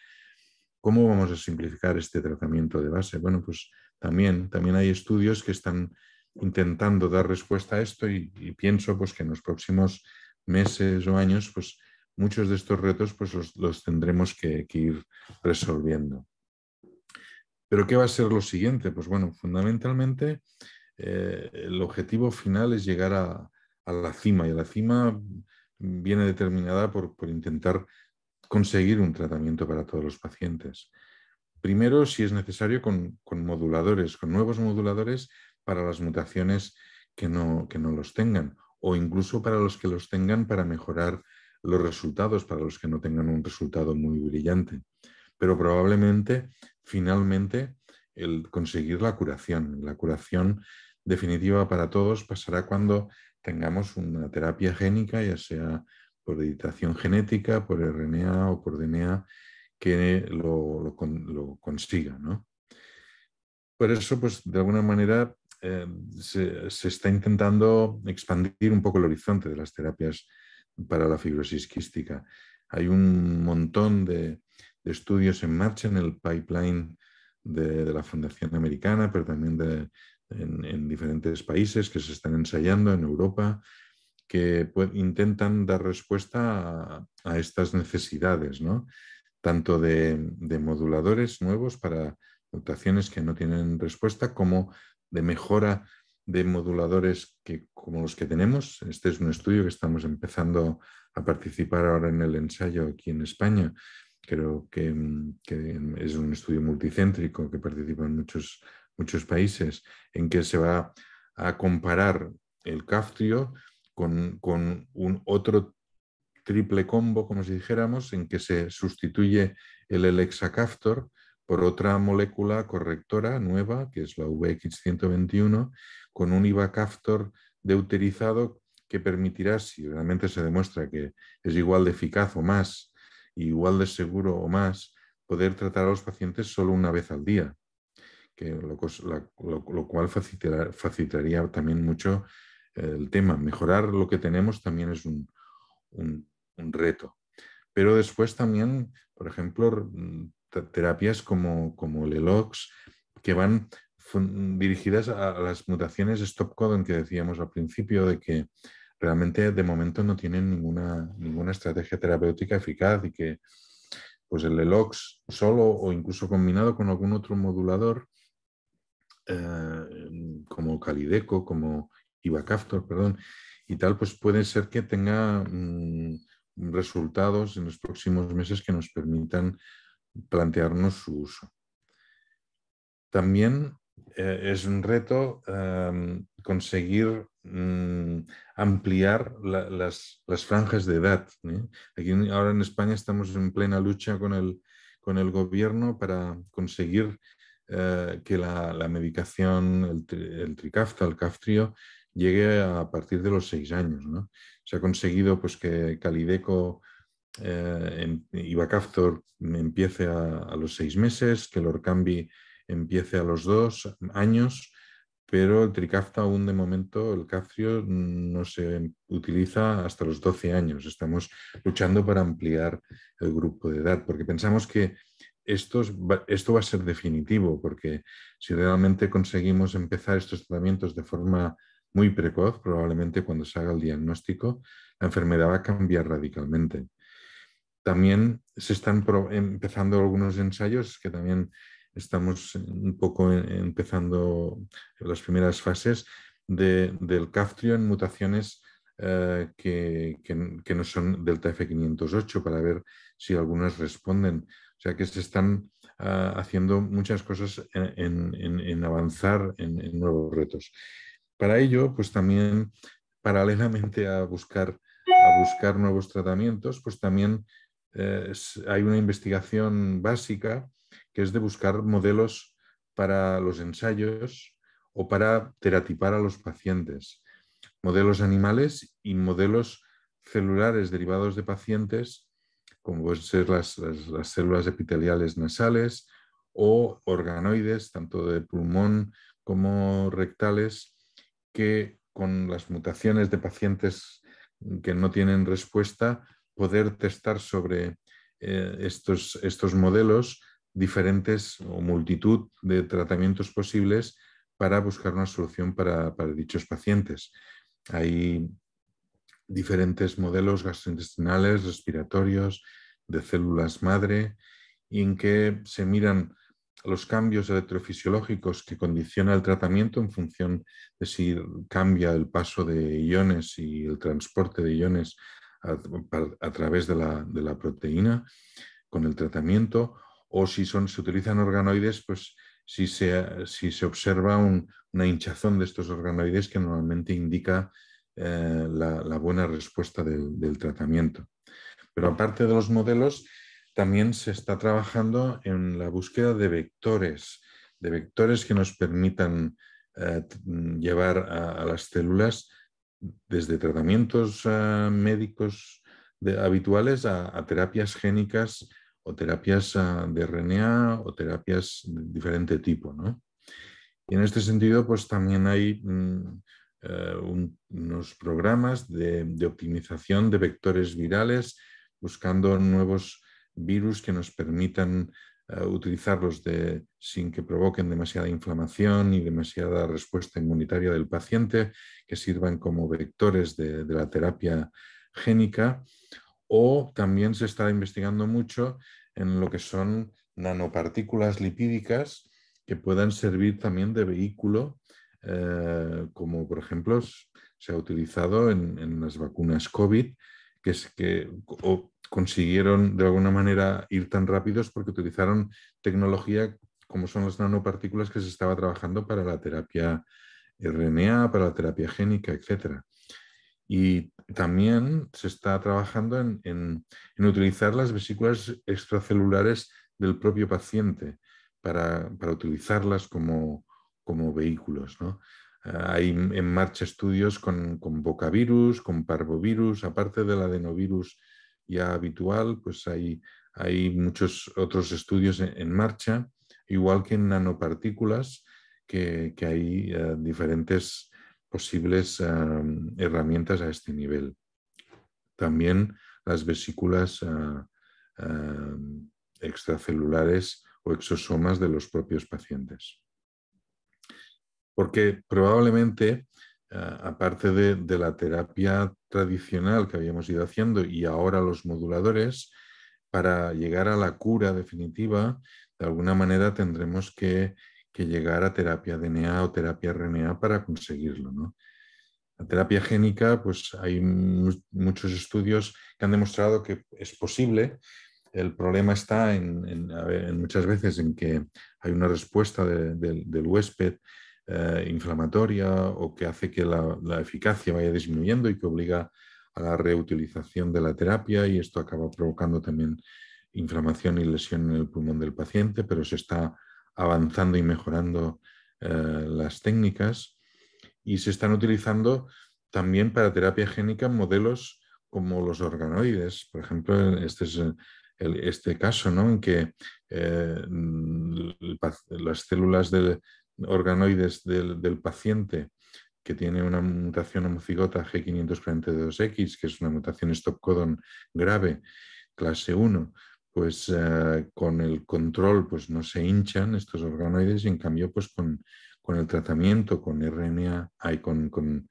B: ¿Cómo vamos a simplificar este tratamiento de base? Bueno, pues también, también hay estudios que están intentando dar respuesta a esto y, pienso pues, que en los próximos meses o años pues, muchos de estos retos pues, los, tendremos que ir resolviendo. Pero ¿qué va a ser lo siguiente? Pues bueno, fundamentalmente eh, el objetivo final es llegar a, la cima y la cima viene determinada por, intentar conseguir un tratamiento para todos los pacientes. Primero, si es necesario, con, moduladores, con nuevos moduladores para las mutaciones que no los tengan o incluso para los que los tengan para mejorar los resultados, para los que no tengan un resultado muy brillante. Pero probablemente, finalmente, el conseguir la curación. La curación definitiva para todos pasará cuando tengamos una terapia génica, ya sea por editación genética, por RNA o por DNA, que lo, consiga. Por eso, pues, de alguna manera eh, se, está intentando expandir un poco el horizonte de las terapias para la fibrosis quística. Hay un montón de, de estudios en marcha en el pipeline de, la Fundación Americana, pero también en, diferentes países que se están ensayando en Europa, que intentan dar respuesta a, estas necesidades, ¿no? tanto de, moduladores nuevos para dotaciones que no tienen respuesta, como de mejora de moduladores que, como los que tenemos. Este es un estudio que estamos empezando a participar ahora en el ensayo aquí en España, creo que, mm, es un estudio multicéntrico que participa en muchos países, en que se va a comparar el caftrio con, un otro triple combo, como si dijéramos, en que se sustituye el elexacaftor por otra molécula correctora nueva, que es la VX121, con un ivacaftor deuterizado que permitirá, si realmente se demuestra que es igual de eficaz o más igual de seguro o más poder tratar a los pacientes solo una vez al día, que lo, cual facilitaría también mucho el tema. Mejorar lo que tenemos también es un, reto. Pero después también, por ejemplo, mm, terapias como, como el ELOX, que van dirigidas a, las mutaciones stop codon que decíamos al principio, de que realmente de momento no tienen ninguna, ninguna estrategia terapéutica eficaz y que pues el ELOX solo o incluso combinado con algún otro modulador eh, como Calideco, como Ivacaftor, perdón, y tal, pues puede ser que tenga mm, resultados en los próximos meses que nos permitan plantearnos su uso. También eh, es un reto eh, conseguir Mm, ampliar las, franjas de edad. ¿eh? Aquí ahora en España estamos en plena lucha con el, gobierno para conseguir eh, que la, medicación, el, el tricafta, el caftrio, llegue a partir de los seis años. Se ha conseguido pues, que Calideco y eh, em, Bacaftor empiece a, a, los seis meses, que el empiece a los dos años pero el tricafta aún de momento, el cafrio, no se utiliza hasta los 12 años. Estamos luchando para ampliar el grupo de edad, porque pensamos que esto, esto va a ser definitivo, porque si realmente conseguimos empezar estos tratamientos de forma muy precoz, probablemente cuando se haga el diagnóstico, la enfermedad va a cambiar radicalmente. También se están empezando algunos ensayos que también estamos un poco empezando las primeras fases del CAFTRIO en mutaciones eh, que, no son delta F508 para ver si algunas responden. O sea que se están ah, haciendo muchas cosas en, avanzar en, nuevos retos. Para ello, pues también paralelamente a buscar, a buscar nuevos tratamientos, pues también eh, hay una investigación básica que es de buscar modelos para los ensayos o para teratipar a los pacientes. Modelos animales y modelos celulares derivados de pacientes, como pueden ser las, células epiteliales nasales o organoides, tanto de pulmón como rectales, que con las mutaciones de pacientes que no tienen respuesta, poder testar sobre eh, estos modelos diferentes o multitud de tratamientos posibles para buscar una solución para, dichos pacientes. Hay diferentes modelos gastrointestinales, respiratorios, de células madre, en que se miran los cambios electrofisiológicos que condiciona el tratamiento en función de si cambia el paso de iones y el transporte de iones a, través de la, proteína con el tratamiento o si se utilizan organoides, pues si se, observa una hinchazón de estos organoides que normalmente indica eh, la, buena respuesta del, tratamiento. Pero aparte de los modelos, también se está trabajando en la búsqueda de vectores, de vectores que nos permitan eh, llevar a, las células desde tratamientos eh, médicos habituales a, terapias génicas o terapias ah, de RNA o terapias de diferente tipo. Y en este sentido, pues también hay mm, eh, unos programas de, optimización de vectores virales, buscando nuevos virus que nos permitan eh, utilizarlos de, sin que provoquen demasiada inflamación y demasiada respuesta inmunitaria del paciente, que sirvan como vectores de, de la terapia génica o también se está investigando mucho en lo que son nanopartículas lipídicas que puedan servir también de vehículo, eh, como por ejemplo se ha utilizado en, las vacunas COVID, que, es que consiguieron de alguna manera ir tan rápidos porque utilizaron tecnología como son las nanopartículas que se estaba trabajando para la terapia RNA, para la terapia génica, etcétera. Y también se está trabajando en, utilizar las vesículas extracelulares del propio paciente para, utilizarlas como, vehículos. Ah, hay en marcha estudios con, con bocavirus, con parvovirus, aparte del adenovirus ya habitual, pues hay, muchos otros estudios en, marcha, igual que en nanopartículas, que, hay eh, diferentes posibles em, herramientas a este nivel. También las vesículas eh, em, extracelulares o exosomas de los propios pacientes. Porque probablemente, eh, aparte de, de, la terapia tradicional que habíamos ido haciendo y ahora los moduladores, para llegar a la cura definitiva, de alguna manera tendremos que llegar a terapia DNA o terapia RNA para conseguirlo. La terapia génica, pues hay muchos estudios que han demostrado que es posible. El problema está en, muchas veces en que hay una respuesta del huésped eh, inflamatoria o que hace que la, eficacia vaya disminuyendo y que obliga a la reutilización de la terapia y esto acaba provocando también inflamación y lesión en el pulmón del paciente, pero se está avanzando y mejorando eh, las técnicas y se están utilizando también para terapia génica modelos como los organoides. Por ejemplo, este es este caso en que eh, las células organoides del, del paciente que tiene una mutación homocigota G542X, que es una mutación stop codon grave, clase 1, pues eh, con el control pues no se hinchan estos organoides y en cambio pues con, el tratamiento con RNA, con,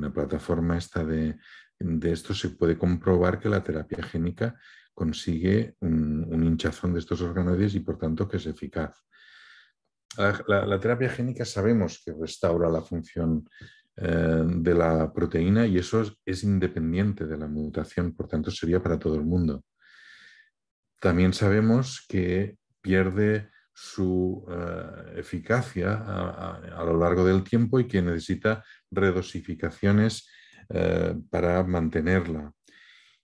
B: la plataforma esta de, de, esto se puede comprobar que la terapia génica consigue un, hinchazón de estos organoides y por tanto que es eficaz. La, la terapia génica sabemos que restaura la función eh, de la proteína y eso es, independiente de la mutación, por tanto sería para todo el mundo. También sabemos que pierde su eh, eficacia a, lo largo del tiempo y que necesita redosificaciones eh, para mantenerla.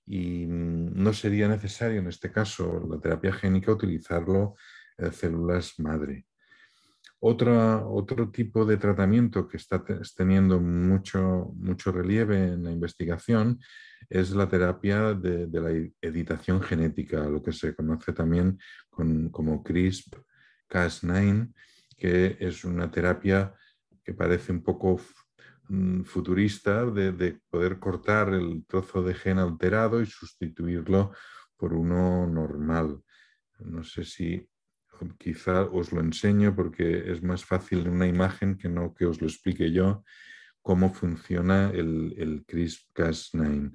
B: Y mm, no sería necesario en este caso la terapia génica utilizarlo células madre. Otra, otro tipo de tratamiento que está teniendo mucho, mucho relieve en la investigación es la terapia de, la editación genética, lo que se conoce también como CRISP-Cas9, que es una terapia que parece un poco mm, futurista de, de, poder cortar el trozo de gen alterado y sustituirlo por uno normal. No sé si quizá os lo enseño porque es más fácil en una imagen que no que os lo explique yo cómo funciona el, el CRISPR-Cas9.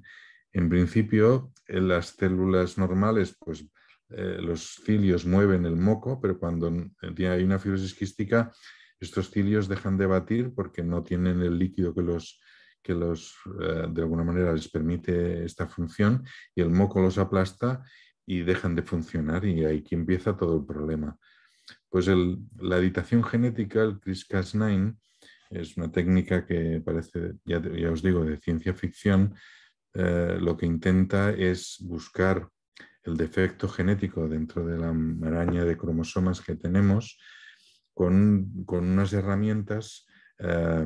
B: En principio, en eh, las células normales, pues eh, los cilios mueven el moco, pero cuando eh, hay una fibrosis quística, estos cilios dejan de batir porque no tienen el líquido que los que de alguna manera les permite esta función y el moco los aplasta y dejan de funcionar y que empieza todo el problema. Pues la editación genética, el CRISPR-Cas9, es una técnica que parece, ya, os digo, de ciencia ficción, eh, lo que intenta es buscar el defecto genético dentro de la maraña de cromosomas que tenemos con, unas herramientas eh,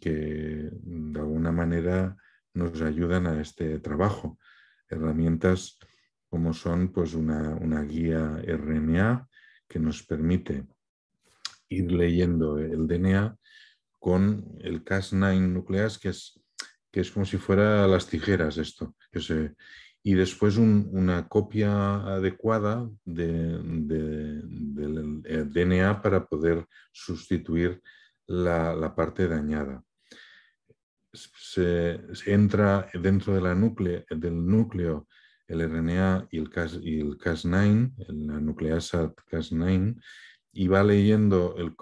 B: que de alguna manera nos ayudan a este trabajo. Herramientas como son pues una, guía RNA que nos permite ir leyendo el DNA con el Cas9 nucleas, que es, como si fuera las tijeras esto. y después una copia adecuada del eh, DNA para poder sustituir la, parte dañada. Se, entra dentro la del núcleo el RNA y el, Cas, y el Cas9, la nucleasa Cas9, y va leyendo el,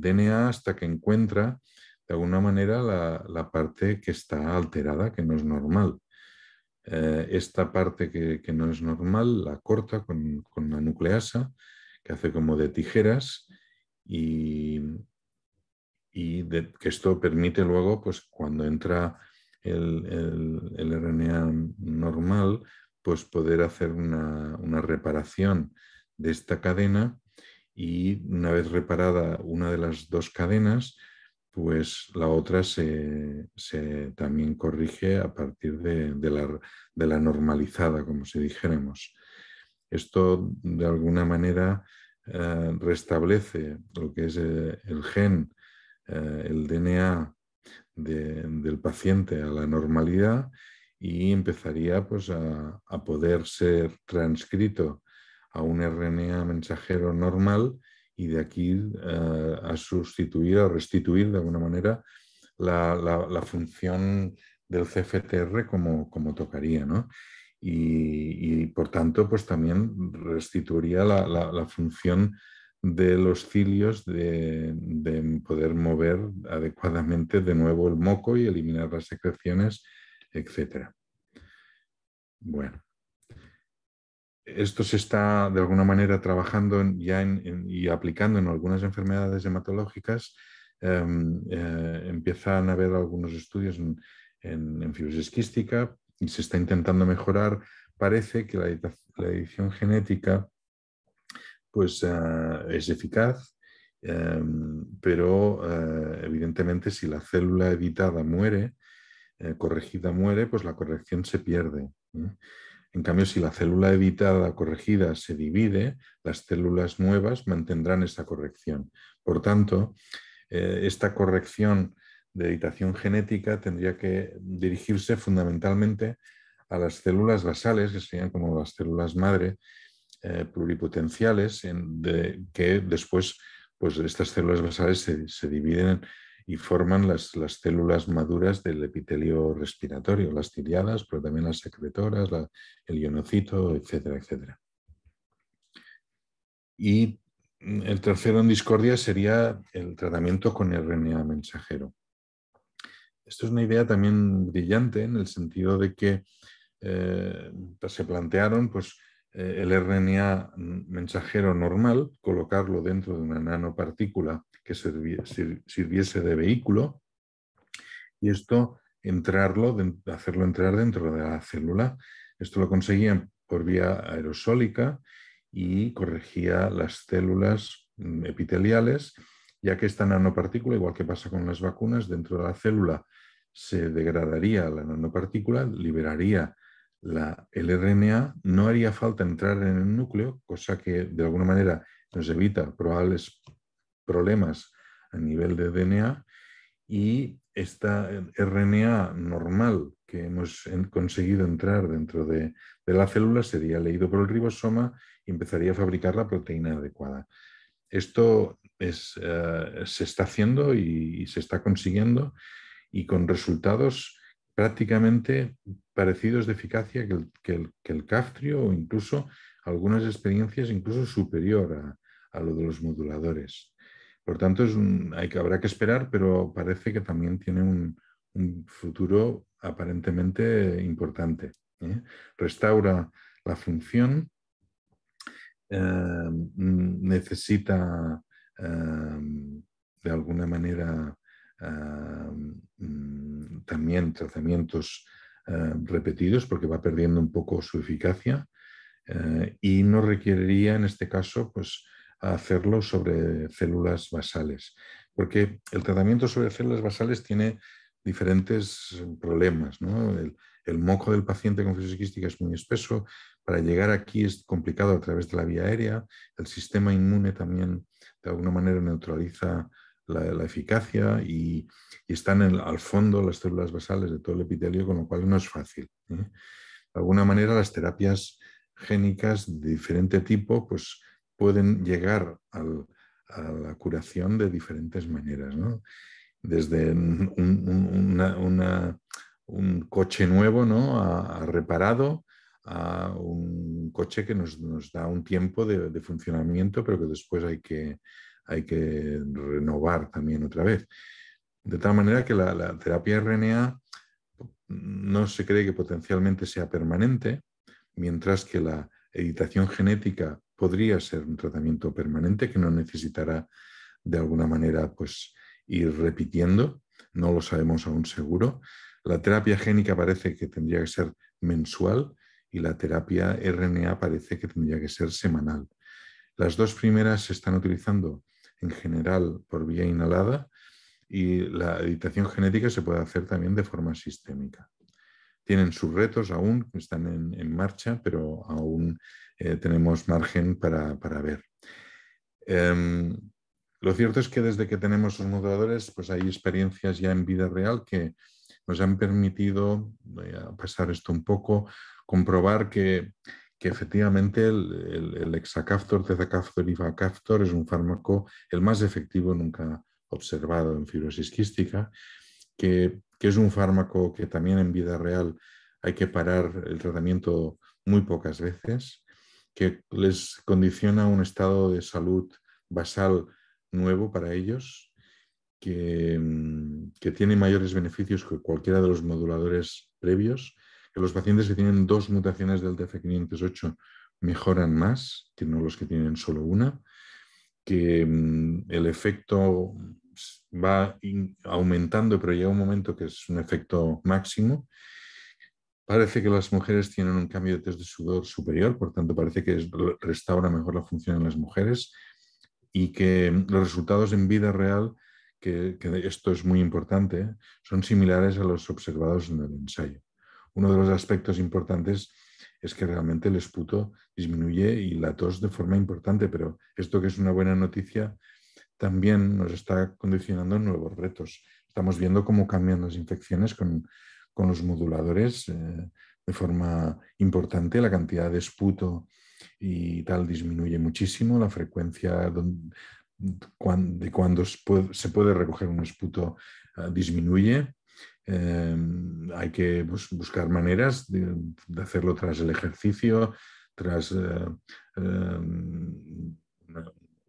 B: DNA hasta que encuentra de alguna manera la, parte que está alterada, que no es normal. Eh, esta parte que, no es normal la corta con, con la nucleasa, que hace como de tijeras, y, que esto permite luego, pues cuando entra el, el, RNA normal, pues poder hacer una, reparación de esta cadena y una vez reparada una de las dos cadenas, pues la otra se, también corrige a partir de, la, normalizada, como si dijéramos. Esto de alguna manera eh, restablece lo que es eh, el gen, eh, el DNA del paciente a la normalidad y empezaría pues, a, poder ser transcrito a un RNA mensajero normal y de aquí eh, a sustituir, o restituir de alguna manera la, función del CFTR como, tocaría. Y, por tanto, pues también restituiría la función de los cilios de, poder mover adecuadamente de nuevo el moco y eliminar las secreciones, etc. Bueno, esto se está de alguna manera trabajando ya y aplicando en algunas enfermedades hematológicas. Em, eh, empiezan a haber algunos estudios en, fibrosis quística y se está intentando mejorar. Parece que la edición genética pues ah, es eficaz, em, pero eh, evidentemente si la célula editada muere, eh, corregida muere, pues la corrección se pierde. En cambio, si la célula editada corregida se divide, las células nuevas mantendrán esa corrección. Por tanto, eh, esta corrección de editación genética tendría que dirigirse fundamentalmente a las células basales, que serían como las células madre, eh, pluripotenciales en, que después pues, estas células basales se, dividen y forman las, células maduras del epitelio respiratorio, las ciliadas pero también las secretoras, el ionocito, etcétera, etcétera. Y el tercero en discordia sería el tratamiento con RNA mensajero. Esto es una idea también brillante en el sentido de que eh, se plantearon pues, eh, el RNA mensajero normal, colocarlo dentro de una nanopartícula que sirviese de vehículo y esto entrarlo, hacerlo entrar dentro de la célula. Esto lo conseguían por vía aerosólica y corregía las células mm, epiteliales, ya que esta nanopartícula, igual que pasa con las vacunas, dentro de la célula se degradaría la nanopartícula, liberaría la, el RNA, no haría falta entrar en el núcleo, cosa que de alguna manera nos evita probables problemas a nivel de DNA y esta eh, RNA normal que hemos conseguido entrar dentro de, la célula sería leído por el ribosoma y empezaría a fabricar la proteína adecuada. Esto eh, se está haciendo y, se está consiguiendo y con resultados prácticamente parecidos de eficacia que el, que castrio o incluso algunas experiencias incluso superior a, lo de los moduladores. Por tanto, es un, habrá que esperar, pero parece que también tiene un, futuro aparentemente importante. ¿eh? Restaura la función, eh, necesita eh, de alguna manera Mm, también tratamientos repetidos porque va perdiendo un poco su eficacia eh, y no requeriría en este caso pues, hacerlo sobre células basales, porque el tratamiento sobre células basales tiene diferentes problemas. El, el, moco del paciente con fibrosis quística es muy espeso, para llegar aquí es complicado a través de la vía aérea, el sistema inmune también de alguna manera neutraliza la, eficacia y, están al fondo las células basales de todo el epitelio, con lo cual no es fácil. ¿eh? De alguna manera, las terapias génicas de diferente tipo pues, pueden llegar a la curación de diferentes maneras. Desde un, coche nuevo ¿no? a, reparado, a un coche que nos, da un tiempo de, funcionamiento, pero que después hay que, hay que renovar también otra vez. De tal manera que la, terapia RNA no se cree que potencialmente sea permanente, mientras que la editación genética podría ser un tratamiento permanente que no necesitará de alguna manera pues, ir repitiendo, no lo sabemos aún seguro. La terapia génica parece que tendría que ser mensual y la terapia RNA parece que tendría que ser semanal. Las dos primeras se están utilizando en general por vía inhalada y la editación genética se puede hacer también de forma sistémica. Tienen sus retos aún, están en, marcha, pero aún eh, tenemos margen para, ver. Em, lo cierto es que desde que tenemos los moduladores, pues hay experiencias ya en vida real que nos han permitido, voy eh, a pasar esto un poco, comprobar que que efectivamente el, el, el hexacaftor, y es un fármaco el más efectivo nunca observado en fibrosis quística, que, es un fármaco que también en vida real hay que parar el tratamiento muy pocas veces, que les condiciona un estado de salud basal nuevo para ellos, que tiene mayores beneficios que cualquiera de los moduladores previos, que los pacientes que tienen dos mutaciones del TF508 mejoran más que no los que tienen solo una, que mm, el efecto va aumentando, pero llega un momento que es un efecto máximo. Parece que las mujeres tienen un cambio de test de sudor superior, por tanto parece que restaura mejor la función en las mujeres y que mm, los resultados en vida real, que, que esto es muy importante, son similares a los observados en el ensayo uno de los aspectos importantes es que realmente el esputo disminuye y la tos de forma importante, pero esto que es una buena noticia también nos está condicionando nuevos retos. Estamos viendo cómo cambian las infecciones con, los moduladores eh, de forma importante, la cantidad de esputo y tal disminuye muchísimo, la frecuencia de cuando se puede recoger un esputo ah, disminuye, Em, hay que pues, buscar maneras de, hacerlo tras el ejercicio, tras eh, em,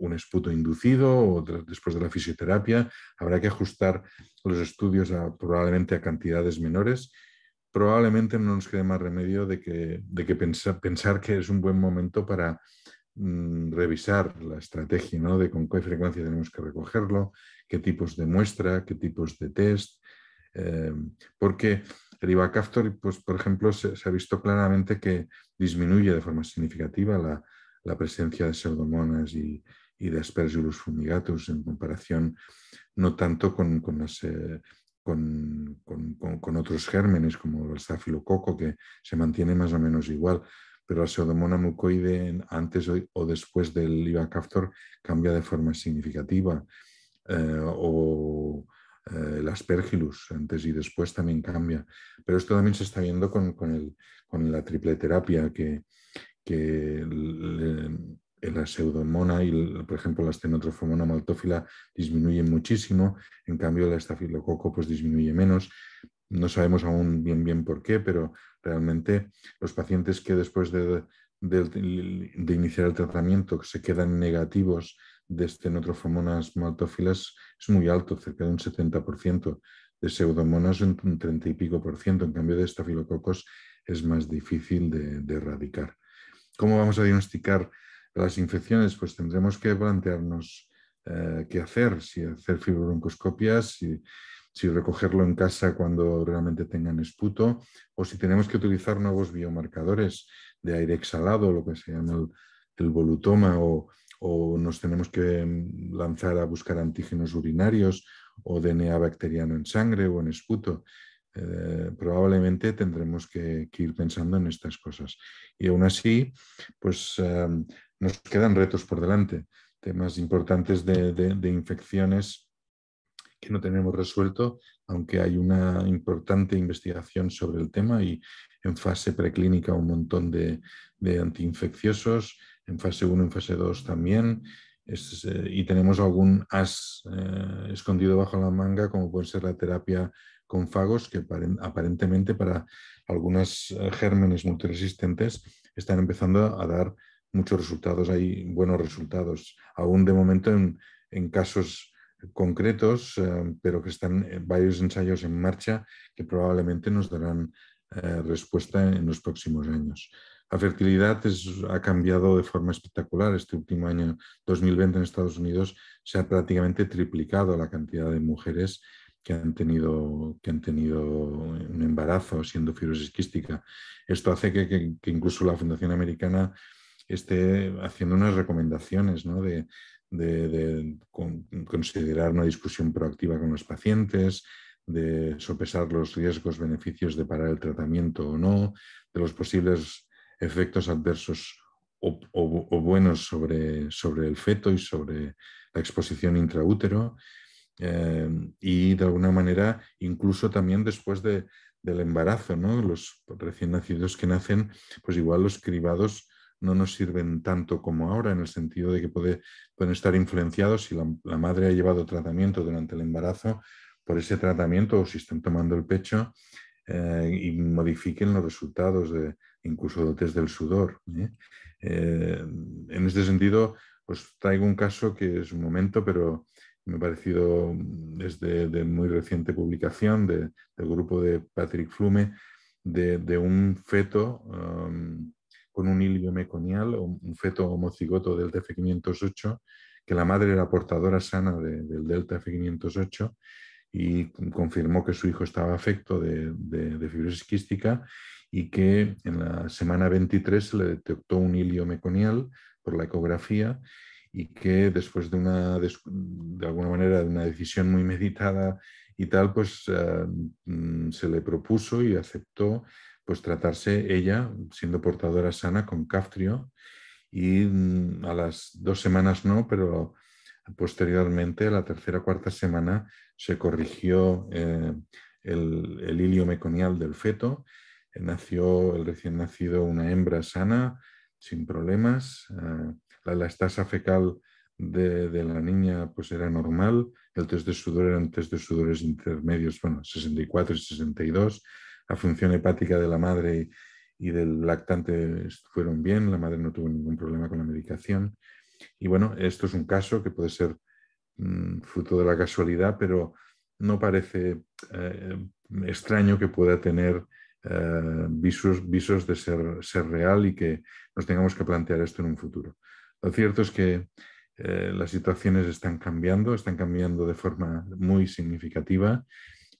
B: un esputo inducido o después de la fisioterapia. Habrá que ajustar los estudios probablemente a cantidades menores. Probablemente no nos quede más remedio de que, de que pensar, que es un buen momento para mm, revisar la estrategia, de con qué frecuencia tenemos que recogerlo, qué tipos de muestra, qué tipos de test, eh, porque el pues, por ejemplo, se, ha visto claramente que disminuye de forma significativa la, presencia de pseudomonas y, de Aspergillus fumigatus en comparación no tanto eh, con, con, otros gérmenes como el Staphylococcus que se mantiene más o menos igual, pero la pseudomona mucoide antes o, después del Ibacaftor cambia de forma significativa. Eh, o, eh, el aspergillus antes y después también cambia. Pero esto también se está viendo con, la tripleterapia, que, que la pseudomona y, por ejemplo, la stenotrophomonas maltófila disminuyen muchísimo, en cambio la estafilococo pues, disminuye menos. No sabemos aún bien bien por qué, pero realmente los pacientes que después de, de iniciar el tratamiento se quedan negativos de estenotrofomonas maltófilas es muy alto, cerca de un 70%, de pseudomonas un 30 y pico por ciento, en cambio de estafilococos es más difícil de, erradicar. ¿Cómo vamos a diagnosticar las infecciones? Pues tendremos que plantearnos eh, qué hacer, si hacer fibrobroncoscopias, si, recogerlo en casa cuando realmente tengan esputo, o si tenemos que utilizar nuevos biomarcadores de aire exhalado, lo que se llama el volutoma o o nos tenemos que em, lanzar a buscar antígenos urinarios o DNA bacteriano en sangre o en esputo. Eh, probablemente tendremos que, ir pensando en estas cosas. Y aún así, pues em, nos quedan retos por delante, temas importantes de, infecciones que no tenemos resuelto, aunque hay una importante investigación sobre el tema y en fase preclínica un montón de antiinfecciosos, en fase 1, en fase 2 también. Eh, y tenemos algún as eh, escondido bajo la manga, como puede ser la terapia con fagos, que aparentemente para algunos eh, gérmenes multiresistentes están empezando a dar muchos resultados, hay buenos resultados, aún de momento en, casos concretos, pero que están varios ensayos en marcha que probablemente nos darán respuesta en los próximos años. La fertilidad ha cambiado de forma espectacular. Este último año 2020 en Estados Unidos se ha prácticamente triplicado la cantidad de mujeres que han tenido, que han tenido un embarazo siendo fibrosis quística. Esto hace que, incluso la Fundación Americana esté haciendo unas recomendaciones de, considerar una discusión proactiva con los pacientes, de sopesar los riesgos, beneficios de parar el tratamiento o no, de los posibles efectos adversos o, buenos sobre, sobre, el feto y sobre la exposición intraútero. Eh, y de alguna manera, incluso también después del embarazo, ¿no? los recién nacidos que nacen, pues igual los cribados no nos sirven tanto como ahora, en el sentido de que pueden estar influenciados si la, madre ha llevado tratamiento durante el embarazo por ese tratamiento o si están tomando el pecho eh, y modifiquen los resultados de, incluso desde el sudor. ¿eh? Em, en este sentido, pues traigo un caso que es un momento, pero me ha parecido desde mm, de muy reciente publicación del grupo de Patrick Flume, de, un feto em, con un hilio meconial, un feto homocigoto del F508, que la madre era portadora sana del delta 508 y confirmó que su hijo estaba afecto de fibrosis quística y que en la semana 23 se le detectó un ilio meconial por la ecografía y que después de una, de alguna manera, de una decisión muy meditada y tal, pues ah, mm, se le propuso y aceptó pues tratarse ella, siendo portadora sana, con caftrio y mm, a las dos semanas no, pero posteriormente, a la tercera o cuarta semana, se corrigió eh, el, el ilio meconial del feto nació el recién nacido una hembra sana, sin problemas, eh, la, tasa fecal de, la niña pues era normal, el test de sudor un test de sudores intermedios, bueno, 64 y 62, la función hepática de la madre y, del lactante fueron bien, la madre no tuvo ningún problema con la medicación. Y bueno, esto es un caso que puede ser mm, fruto de la casualidad, pero no parece eh, extraño que pueda tener eh, visos, visos, de ser, ser, real y que nos tengamos que plantear esto en un futuro. Lo cierto es que eh, las situaciones están cambiando, están cambiando de forma muy significativa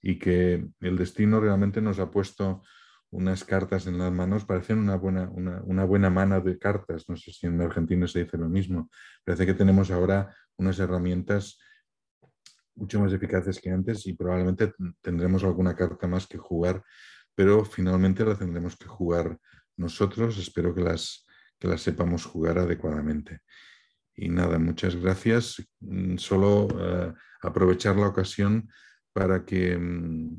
B: y que el destino realmente nos ha puesto unas cartas en las manos, parecen una buena, una, una buena mano de cartas, no sé si en Argentina se dice lo mismo, parece que tenemos ahora unas herramientas mucho más eficaces que antes y probablemente tendremos alguna carta más que jugar pero finalmente la tendremos que jugar nosotros. Espero que las, que sepamos jugar adecuadamente. Y nada, muchas gracias. Mm, solo eh, aprovechar la ocasión para que mm,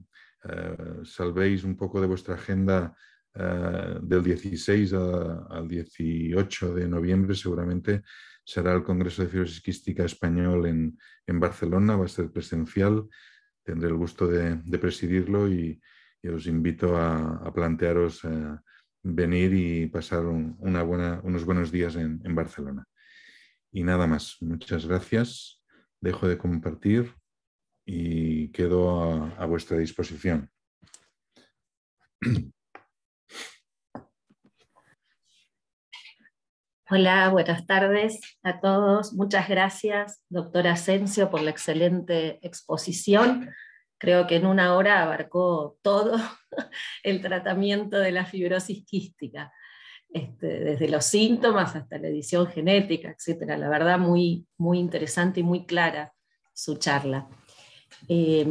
B: eh, salvéis un poco de vuestra agenda eh, del 16 al 18 de noviembre. Seguramente será el Congreso de Fibrosis Quística Español en, Barcelona. Va a ser presencial. Tendré el gusto de presidirlo y, y os invito a, plantearos eh, venir y pasar unos buenos días en, Barcelona. Y nada más, muchas gracias. Dejo de compartir y quedo a, vuestra disposición.
C: Hola, buenas tardes a todos. Muchas gracias, doctor Asensio, por la excelente exposición. Creo que en una hora abarcó todo el tratamiento de la fibrosis quística, este, desde los síntomas hasta la edición genética, etc. La verdad, muy, interesante y muy clara su charla. Eh,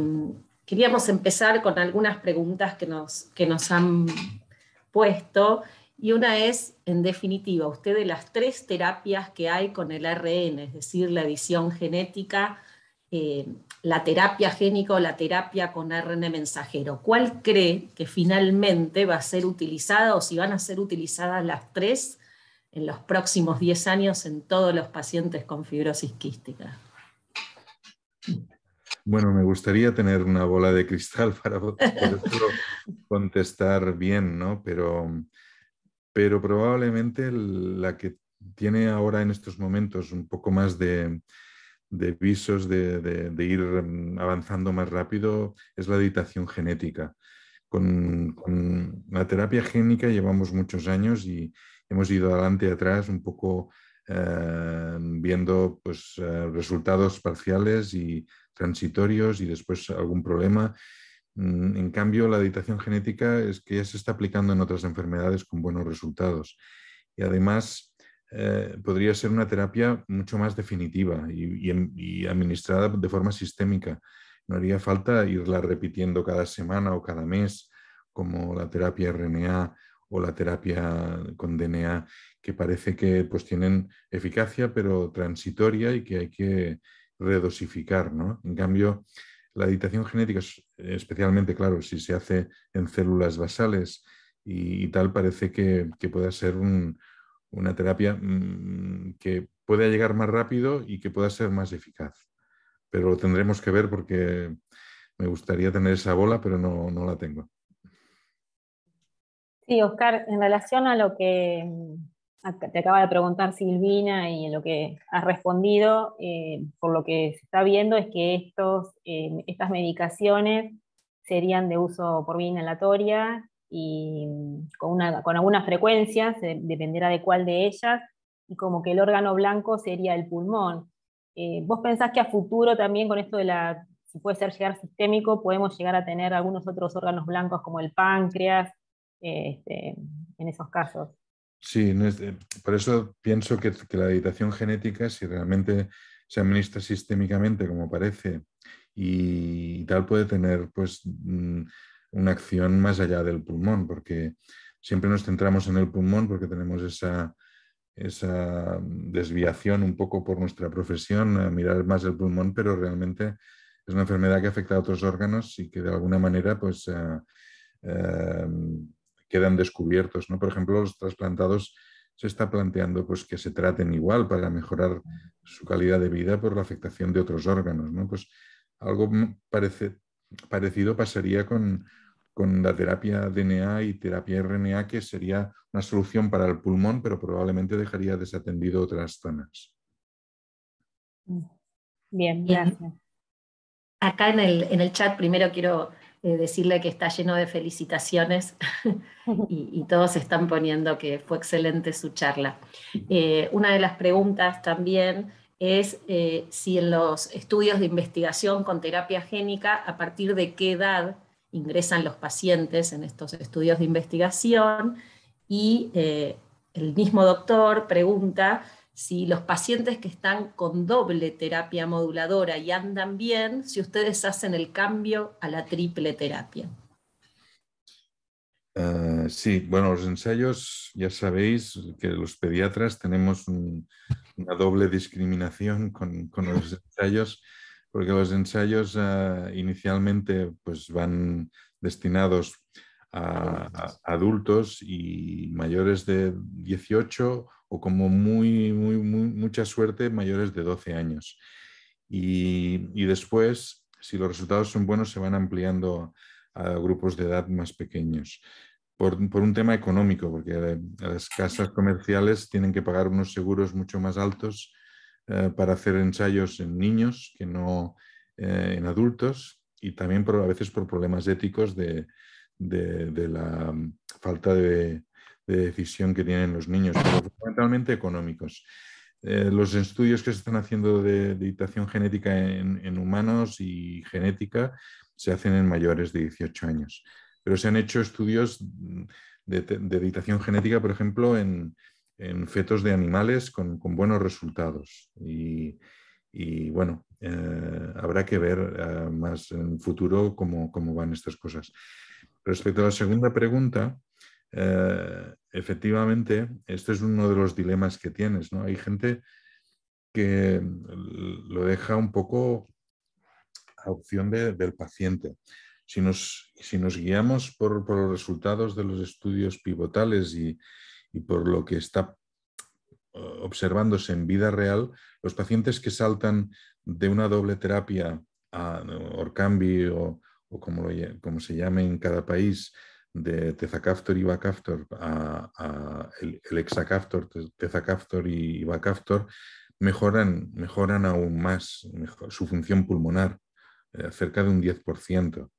C: queríamos empezar con algunas preguntas que nos, que nos han puesto. Y una es, en definitiva, usted de las tres terapias que hay con el ARN, es decir, la edición genética, eh, la terapia génica o la terapia con ARN mensajero. ¿Cuál cree que finalmente va a ser utilizada o si van a ser utilizadas las tres en los próximos 10 años en todos los pacientes con fibrosis quística?
B: Bueno, me gustaría tener una bola de cristal para contestar bien, ¿no? Pero, pero probablemente la que tiene ahora en estos momentos un poco más de, de visos de, ir mm, avanzando más rápido es la editación genética. Con, la terapia génica llevamos muchos años y hemos ido adelante y atrás un poco eh, viendo pues, eh, resultados parciales y transitorios y después algún problema. Mm, en cambio, la editación genética es que ya se está aplicando en otras enfermedades con buenos resultados. Y además, eh, podría ser una terapia mucho más definitiva y, administrada de forma sistémica. No haría falta irla repitiendo cada semana o cada mes, como la terapia RNA o la terapia con DNA, que parece que pues, tienen eficacia, pero transitoria y que hay que redosificar. En cambio, la editación genética, especialmente, claro, si se hace en células basales y, tal, parece que, que pueda ser un, una terapia mm, que pueda llegar más rápido y que pueda ser más eficaz. Pero lo tendremos que ver porque me gustaría tener esa bola, pero no, la tengo.
A: Sí, Oscar, en relación a lo que mm, te acaba de preguntar Silvina y lo que has respondido, eh, por lo que se está viendo es que estos, eh, estas medicaciones serían de uso por vía inhalatoria y mm, con, una, con algunas frecuencias, dependerá de cuál de ellas, y como que el órgano blanco sería el pulmón. Eh, ¿Vos pensás que a futuro también con esto de la, si puede ser llegar sistémico, podemos llegar a tener algunos otros órganos blancos como el páncreas, eh, este, en esos casos?
B: Sí, eh, por eso pienso que, que, la editación genética, si realmente se administra sistémicamente como parece y, tal, puede tener pues... Mm, una acción más allá del pulmón, porque siempre nos centramos en el pulmón porque tenemos esa, esa desviación un poco por nuestra profesión mirar más el pulmón, pero realmente es una enfermedad que afecta a otros órganos y que de alguna manera pues, eh, em, quedan descubiertos. ¿no? Por ejemplo, los trasplantados se está planteando pues, que se traten igual para mejorar su calidad de vida por la afectación de otros órganos. ¿no? Pues algo parece, Parecido pasaría con, la terapia DNA y terapia RNA, que sería una solución para el pulmón, pero probablemente dejaría desatendido otras zonas.
C: Bien, gracias. Acá en el, en el chat primero quiero eh, decirle que está lleno de felicitaciones y, todos están poniendo que fue excelente su charla. Eh, una de las preguntas también es eh, si en los estudios de investigación con terapia génica, a partir de qué edad ingresan los pacientes en estos estudios de investigación y eh, el mismo doctor pregunta si los pacientes que están con doble terapia moduladora y andan bien, si ustedes hacen el cambio a la triple terapia.
B: Ah, sí, bueno, los ensayos, ya sabéis que los pediatras tenemos un, una doble discriminación con, los ensayos, porque los ensayos eh, inicialmente pues, van destinados a, adultos y mayores de 18 o como muy, mucha suerte mayores de 12 años. y, después, si los resultados son buenos, se van ampliando a grupos de edad más pequeños por, un tema económico, porque eh, las casas comerciales tienen que pagar unos seguros mucho más altos eh, para hacer ensayos en niños que no eh, en adultos y también a veces por problemas éticos de, la mm, falta de, decisión que tienen los niños, pero fundamentalmente económicos. los estudios que se están haciendo de, dictación genética en humanos y genética se hacen en mayores de 18 años pero se han hecho estudios de, de editación genética, por ejemplo, en, fetos de animales con, buenos resultados. Y, bueno, eh, habrá que ver eh, más en el futuro cómo, van estas cosas. Respecto a la segunda pregunta, eh, efectivamente, este es uno de los dilemas que tienes. Hay gente que lo deja un poco a opción del paciente si nos, guiamos por, los resultados de los estudios pivotales y, por lo que está eh, observándose en vida real, los pacientes que saltan de una doble terapia a eh, Orcambi o, como, se llame en cada país, de Tezacaftor y Bacaftor a, el, Hexacaftor, Tezacaftor y Bacaftor, mejoran, aún más su función pulmonar, eh, cerca de un 10%.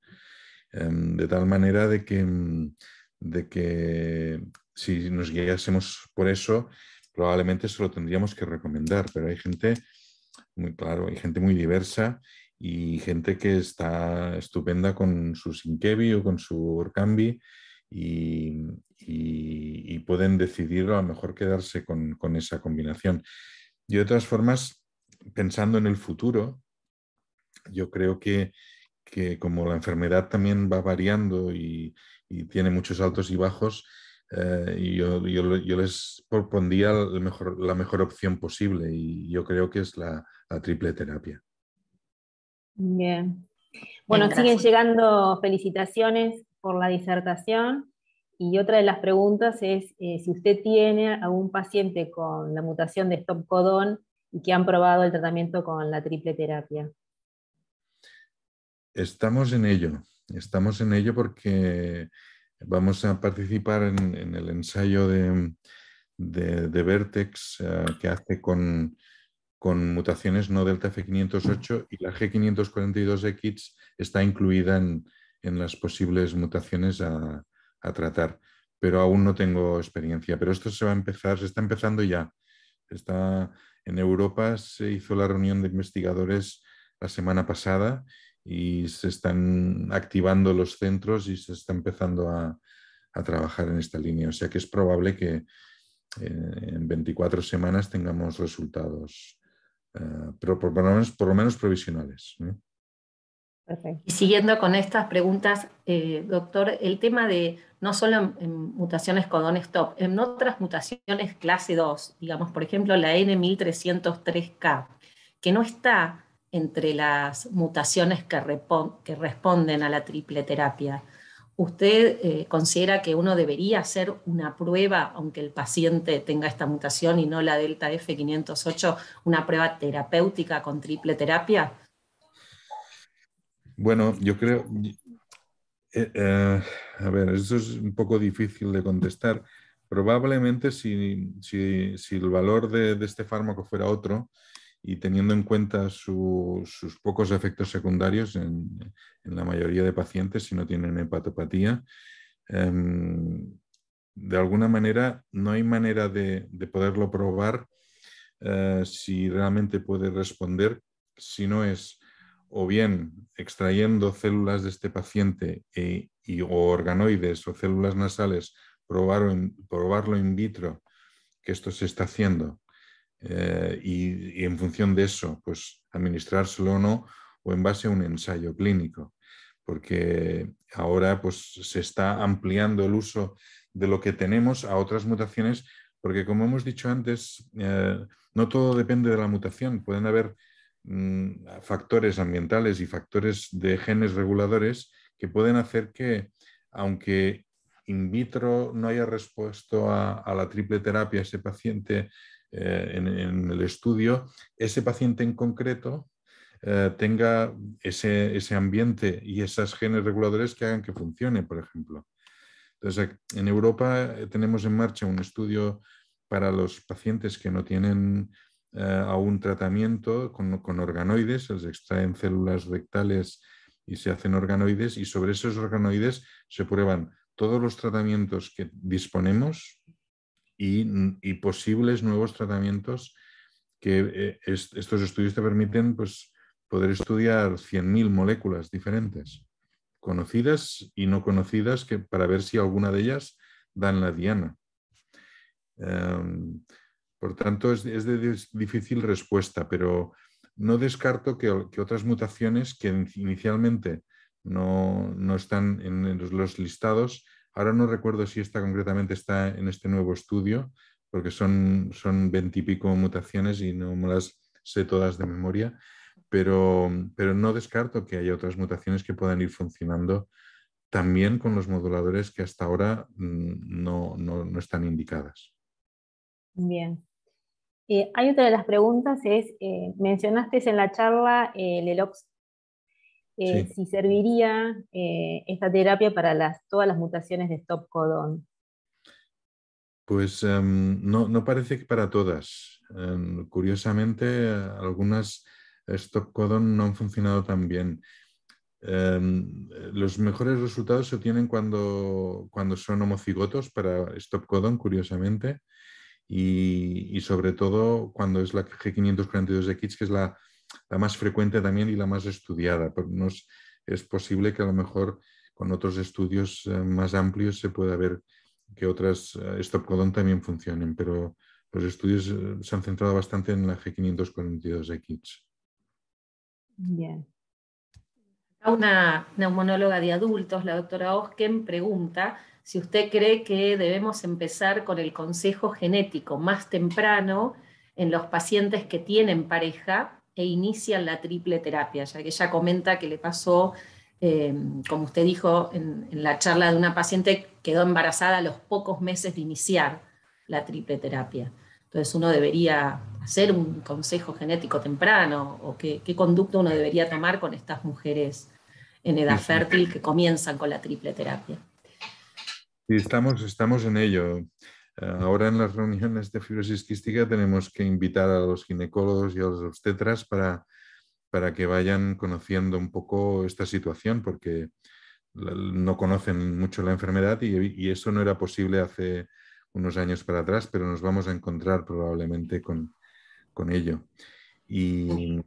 B: Em, de tal manera de que, mm, de que si nos guiásemos por eso, probablemente se lo tendríamos que recomendar, pero hay gente, muy claro, hay gente muy diversa y gente que está estupenda con su Sinkevi o con su Orkambi y, pueden decidir a lo mejor quedarse con, esa combinación. Y de todas formas, pensando en el futuro, yo creo que que como la enfermedad también va variando y, tiene muchos altos y bajos, eh, y yo, yo, les propondría mejor, la mejor opción posible y yo creo que es la, triple terapia.
A: Bien. Bueno, siguen llegando felicitaciones por la disertación y otra de las preguntas es eh, si usted tiene algún paciente con la mutación de stop codón y que han probado el tratamiento con la triple terapia.
B: Estamos en ello, estamos en ello porque vamos a participar en, el ensayo de, Vertex eh, que hace con, mutaciones no delta F508 y la G542X está incluida en, las posibles mutaciones a, tratar, pero aún no tengo experiencia. Pero esto se va a empezar, se está empezando ya. Está, en Europa se hizo la reunión de investigadores la semana pasada y se están activando los centros y se está empezando a, a trabajar en esta línea. O sea que es probable que eh, en 24 semanas tengamos resultados, eh, pero por, lo menos, por, lo menos, provisionales.
C: Perfecto. Y siguiendo con estas preguntas, eh, doctor, el tema de no solo en, mutaciones codón stop, en otras mutaciones clase 2, digamos, por ejemplo, la N1303K, que no está entre las mutaciones que, responden a la triple terapia. ¿Usted eh, considera que uno debería hacer una prueba, aunque el paciente tenga esta mutación y no la delta F508, una prueba terapéutica con triple terapia?
B: Bueno, yo creo, eh, eh, a ver, eso es un poco difícil de contestar. Probablemente si, el valor de, este fármaco fuera otro, y teniendo en cuenta sus pocos efectos secundarios en, la mayoría de pacientes si no tienen hepatopatía, em, de alguna manera no hay manera de, poderlo probar eh, si realmente puede responder, si no es o bien extrayendo células de este paciente eh, y, o organoides o células nasales, probarlo in vitro, que esto se está haciendo eh, y, en función de eso, pues administrárselo o no, o en base a un ensayo clínico, porque ahora pues se está ampliando el uso de lo que tenemos a otras mutaciones, porque como hemos dicho antes, eh, no todo depende de la mutación, pueden haber mm, factores ambientales y factores de genes reguladores que pueden hacer que, aunque in vitro no haya respuesto a, a la triple terapia ese paciente eh, en, el estudio, ese paciente en concreto eh, tenga ese, ambiente y esas genes reguladores que hagan que funcione, por ejemplo. Entonces, en Europa eh, tenemos en marcha un estudio para los pacientes que no tienen aún tratamiento con, con organoides, se extraen células rectales y se hacen organoides y sobre esos organoides se prueban todos los tratamientos que disponemos y, posibles nuevos tratamientos que eh, estos estudios te permiten pues, poder estudiar 100.000 moléculas diferentes, conocidas y no conocidas, para ver si alguna de ellas dan la diana. Em, por tanto, es, de difícil respuesta, pero no descarto que, otras mutaciones que inicialmente no están en los listados Ahora no recuerdo si esta concretamente está en este nuevo estudio, porque son, son 20 mutaciones y no me las sé todas de memoria, pero, no descarto que haya otras mutaciones que puedan ir funcionando también con los moduladores que hasta ahora mm, no, están indicadas.
A: Bien. Eh, hay otra de las preguntas, es, eh, mencionaste en la charla el eh, ELOX eh, si serviría eh, esta terapia para las, todas las mutaciones de stop codon
B: Pues em, no, parece que para todas. Em, curiosamente, algunas stop codon no han funcionado tan bien. Em, los mejores resultados se obtienen cuando, cuando son homocigotos para stop codon, curiosamente, y, y sobre todo cuando es la G542X, que es la, la más frecuente también y la más estudiada, es, posible que a lo mejor con otros estudios eh, más amplios se pueda ver que otras eh, codon también funcionen, pero los estudios eh, se han centrado bastante en la G542X.
A: Bien.
C: Una neumonóloga de adultos, la doctora Osken, pregunta si usted cree que debemos empezar con el consejo genético más temprano en los pacientes que tienen pareja e inician la triple terapia, ya que ella comenta que le pasó, eh, como usted dijo en, la charla de una paciente, quedó embarazada a los pocos meses de iniciar la triple terapia. Entonces uno debería hacer un consejo genético temprano o qué, conducto conducta uno debería tomar con estas mujeres en edad fértil que comienzan con la triple terapia.
B: Sí, estamos, estamos en ello. Ahora en las reuniones de fibrosis quística tenemos que invitar a los ginecólogos y a los obstetras para, para que vayan conociendo un poco esta situación, porque no conocen mucho la enfermedad y, eso no era posible hace unos años para atrás, pero nos vamos a encontrar probablemente con, ello. Y,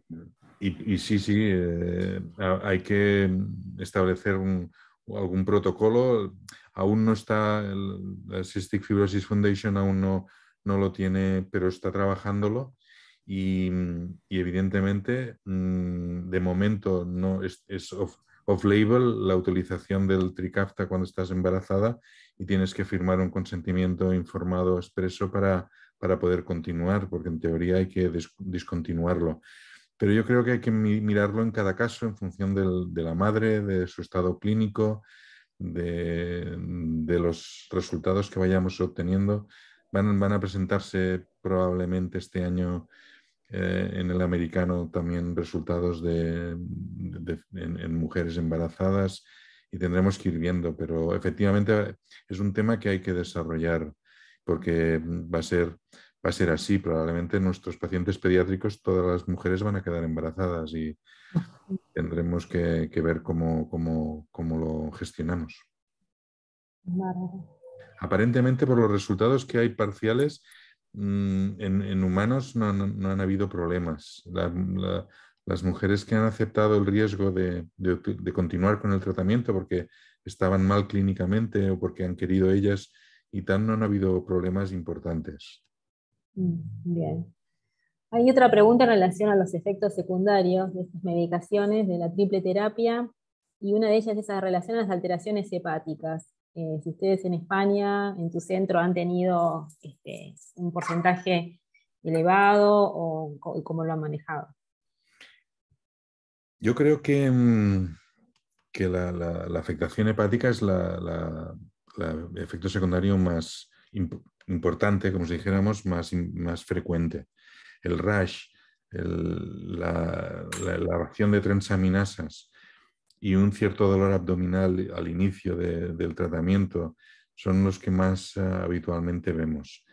B: sí, sí, eh, hay que establecer algún protocolo. Aún no está, el, Cystic Fibrosis Foundation aún no, lo tiene, pero está trabajándolo. Y, evidentemente, mm, de momento, no es, off-label la utilización del Trikafta cuando estás embarazada y tienes que firmar un consentimiento informado expreso para, poder continuar, porque en teoría hay que discontinuarlo. Pero yo creo que hay que mirarlo en cada caso en función de la madre, de su estado clínico, Mm, de, los resultados que vayamos obteniendo. Van, van a presentarse probablemente este año eh, en el americano también resultados de, en, en, mujeres embarazadas y tendremos que ir viendo, pero efectivamente eh, es un tema que hay que desarrollar porque va a ser, va a ser así. Probablemente nuestros pacientes pediátricos, todas las mujeres van a quedar embarazadas y tendremos que, ver cómo, lo gestionamos. Aparentemente, por los resultados que hay parciales, mm, en, humanos no, han habido problemas. las mujeres que han aceptado el riesgo de, de, continuar con el tratamiento porque estaban mal clínicamente o porque han querido ellas y tal, no han habido problemas importantes. Mm, bien.
A: Hay otra pregunta en relación a los efectos secundarios de estas medicaciones, de la triple terapia, y una de ellas es en relación a las alteraciones hepáticas. Eh, si ustedes en España, en tu centro, han tenido este, un porcentaje elevado o cómo lo han manejado.
B: Yo creo que, mm, que la, afectación hepática es el efecto secundario más, importante importante, como si dijéramos, más, más frecuente. El rash, la, la, de transaminasas y un cierto dolor abdominal al inicio del tratamiento son los que más eh, habitualmente vemos.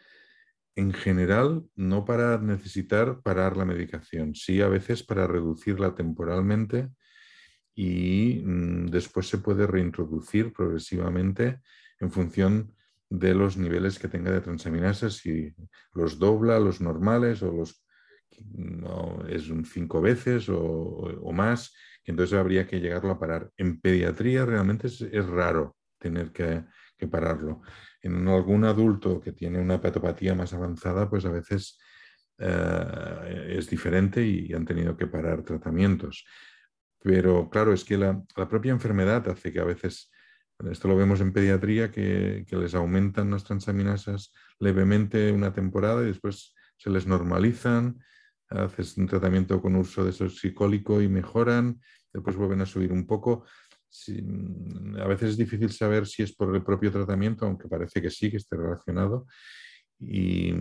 B: En general, no para necesitar parar la medicación, sí a veces para reducirla temporalmente y mm, después se puede reintroducir progresivamente en función de los niveles que tenga de transaminasa, si los dobla, los normales o los es cinco veces o, más, entonces habría que llegarlo a parar. En pediatría realmente es, raro tener que, pararlo. En algún adulto que tiene una hepatopatía más avanzada, pues a veces eh, es diferente y han tenido que parar tratamientos. Pero claro, es que la propia enfermedad hace que a veces esto lo vemos en pediatría, que, les aumentan las transaminasas levemente una temporada y después se les normalizan, haces un tratamiento con uso de psicólico y mejoran, después vuelven a subir un poco. a veces es difícil saber si es por el propio tratamiento, aunque parece que sí, que esté relacionado. y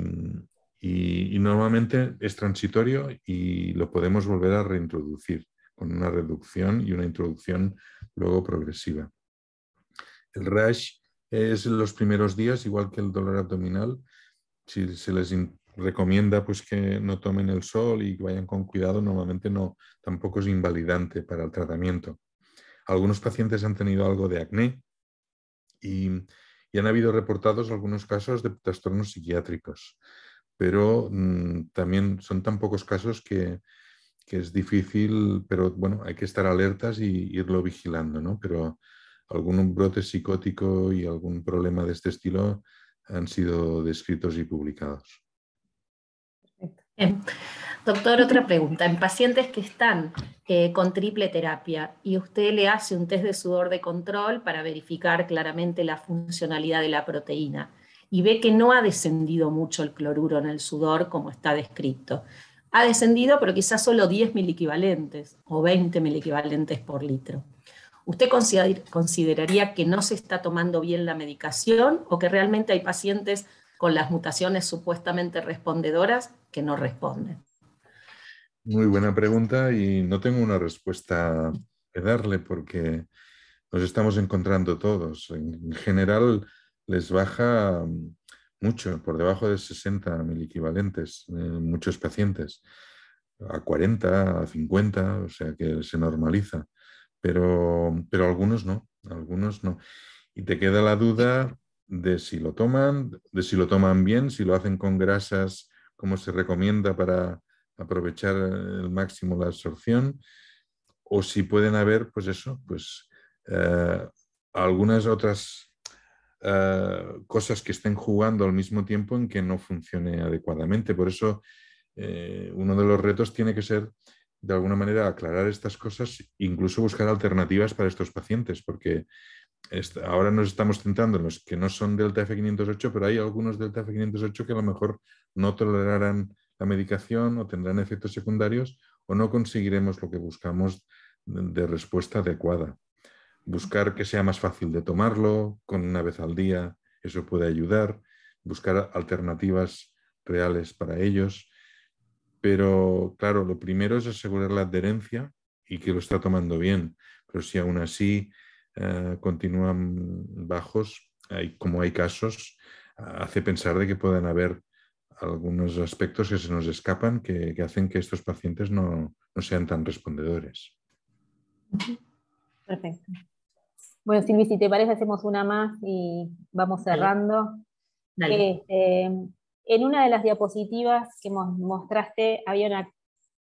B: normalmente es transitorio y lo podemos volver a reintroducir con una reducción y una introducción luego progresiva. El rash es en los primeros días, igual que el dolor abdominal. Si se les recomienda pues, que no tomen el sol y que vayan con cuidado, normalmente no, tampoco es invalidante para el tratamiento. Algunos pacientes han tenido algo de acné y, han habido reportados algunos casos de trastornos psiquiátricos, pero mm, también son tan pocos casos que, que, es difícil, pero bueno, hay que estar alertas e irlo vigilando, ¿no? Pero algún brote psicótico y algún problema de este estilo han sido descritos y publicados.
C: Doctor, otra pregunta. En pacientes que están eh, con triple terapia y usted le hace un test de sudor de control para verificar claramente la funcionalidad de la proteína y ve que no ha descendido mucho el cloruro en el sudor como está descrito. Ha descendido, pero quizás solo 10 equivalentes o 20 mil equivalentes por litro. ¿Usted consideraría que no se está tomando bien la medicación o que realmente hay pacientes con las mutaciones supuestamente respondedoras que no responden?
B: Muy buena pregunta y no tengo una respuesta que darle porque nos estamos encontrando todos. En general les baja mucho, por debajo de 60 mil equivalentes, eh, muchos pacientes, a 40, a 50, o sea que se normaliza pero, pero algunos no, algunos no. Y te queda la duda de si lo toman, de si lo toman bien, si lo hacen con grasas como se recomienda para aprovechar el máximo la absorción, o si pueden haber, pues eso, pues eh, algunas otras eh, cosas que estén jugando al mismo tiempo en que no funcione adecuadamente. Por eso, eh, uno de los retos tiene que ser de alguna manera aclarar estas cosas, incluso buscar alternativas para estos pacientes, porque ahora nos estamos centrando en los que no son delta F508, pero hay algunos delta F508 que a lo mejor no tolerarán la medicación o tendrán efectos secundarios o no conseguiremos lo que buscamos de respuesta adecuada. Buscar que sea más fácil de tomarlo con una vez al día, eso puede ayudar. Buscar alternativas reales para ellos. Pero claro, lo primero es asegurar la adherencia y que lo está tomando bien. Pero si aún así eh, continúan bajos, como hay casos, hace pensar de que puedan haber algunos aspectos que se nos escapan que, hacen que estos pacientes no, sean tan respondedores.
A: Perfecto. Bueno, Silvi, si te parece, hacemos una más y vamos cerrando. Dale. Este, en una de las diapositivas que mostraste había una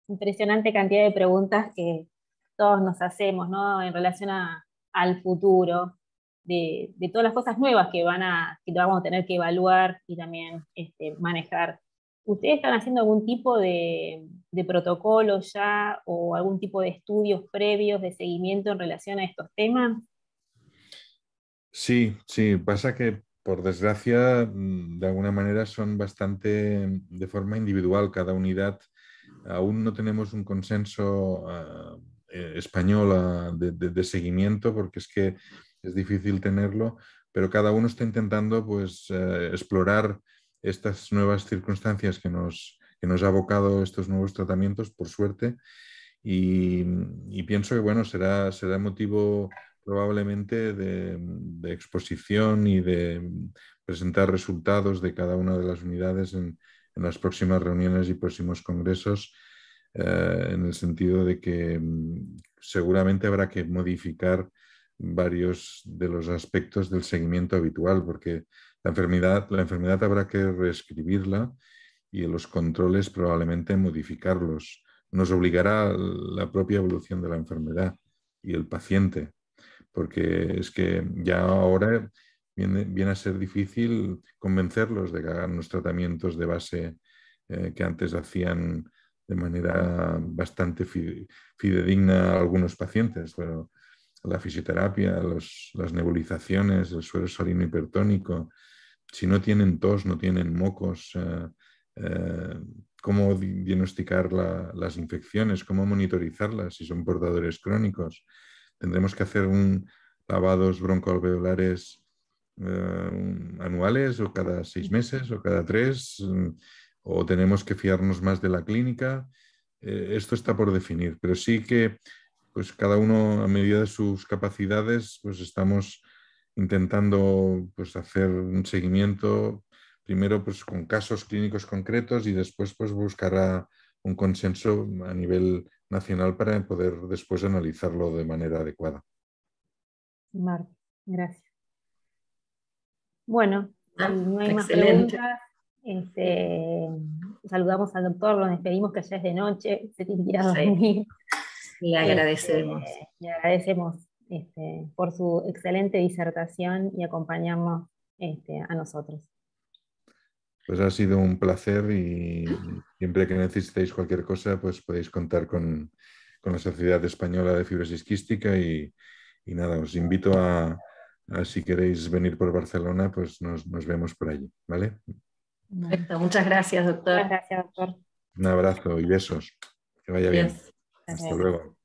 A: impresionante cantidad de preguntas que todos nos hacemos en relación al futuro, de, todas las cosas nuevas que, vamos a tener que evaluar y también este, manejar. ¿Ustedes están haciendo algún tipo de, de, protocolo ya o algún tipo de estudios previos de seguimiento en relación a estos temas?
B: Sí, sí, pasa que por desgracia, mm, de alguna manera son bastante mm, de forma individual cada unidad. Aún no tenemos un consenso ah, eh, español ah, de, seguimiento porque es que es difícil tenerlo, pero cada uno está intentando pues, eh, explorar estas nuevas circunstancias que nos, que nos ha abocado estos nuevos tratamientos, por suerte, y, y pienso que bueno, será, será motivo probablemente mm, de, exposición y de mm, presentar resultados de cada una de las unidades en, las próximas reuniones y próximos congresos, eh, en el sentido de que mm, seguramente habrá que modificar varios de los aspectos del seguimiento habitual, porque la enfermedad, la enfermedad habrá que reescribirla y los controles probablemente modificarlos. Nos obligará la propia evolución de la enfermedad y el paciente porque es que ya ahora viene, a ser difícil convencerlos de que hagan los tratamientos de base eh, que antes hacían de manera bastante fidedigna a algunos pacientes, pero la fisioterapia, las nebulizaciones, el suero salino hipertónico, si no tienen tos, no tienen mocos, eh, eh, cómo diagnosticar las infecciones, cómo monitorizarlas si son portadores crónicos, tendremos que hacer un lavados broncoalveolares eh, anuales o cada seis meses o cada tres mm, o tenemos que fiarnos más de la clínica. Eh, esto está por definir, pero sí que pues cada uno a medida de sus capacidades pues estamos intentando pues hacer un seguimiento primero pues con casos clínicos concretos y después pues buscar un consenso a nivel nacional para poder después analizarlo de manera adecuada.
A: Marta, gracias. Bueno, ah, no hay más preguntas. Este, saludamos al doctor, lo despedimos que ya es de noche, se te a Le este, agradecemos. le agradecemos este, por su excelente disertación y acompañamos a nosotros.
B: Pues ha sido un placer y siempre que necesitéis cualquier cosa, pues podéis contar con, la Sociedad Española de Fibrosis Quística y, nada, os invito a, si queréis venir por Barcelona, pues nos, vemos por allí, ¿vale?
C: Perfecto, muchas gracias, doctor. gracias, doctor.
B: Un abrazo y besos. Que vaya bien. Hasta luego.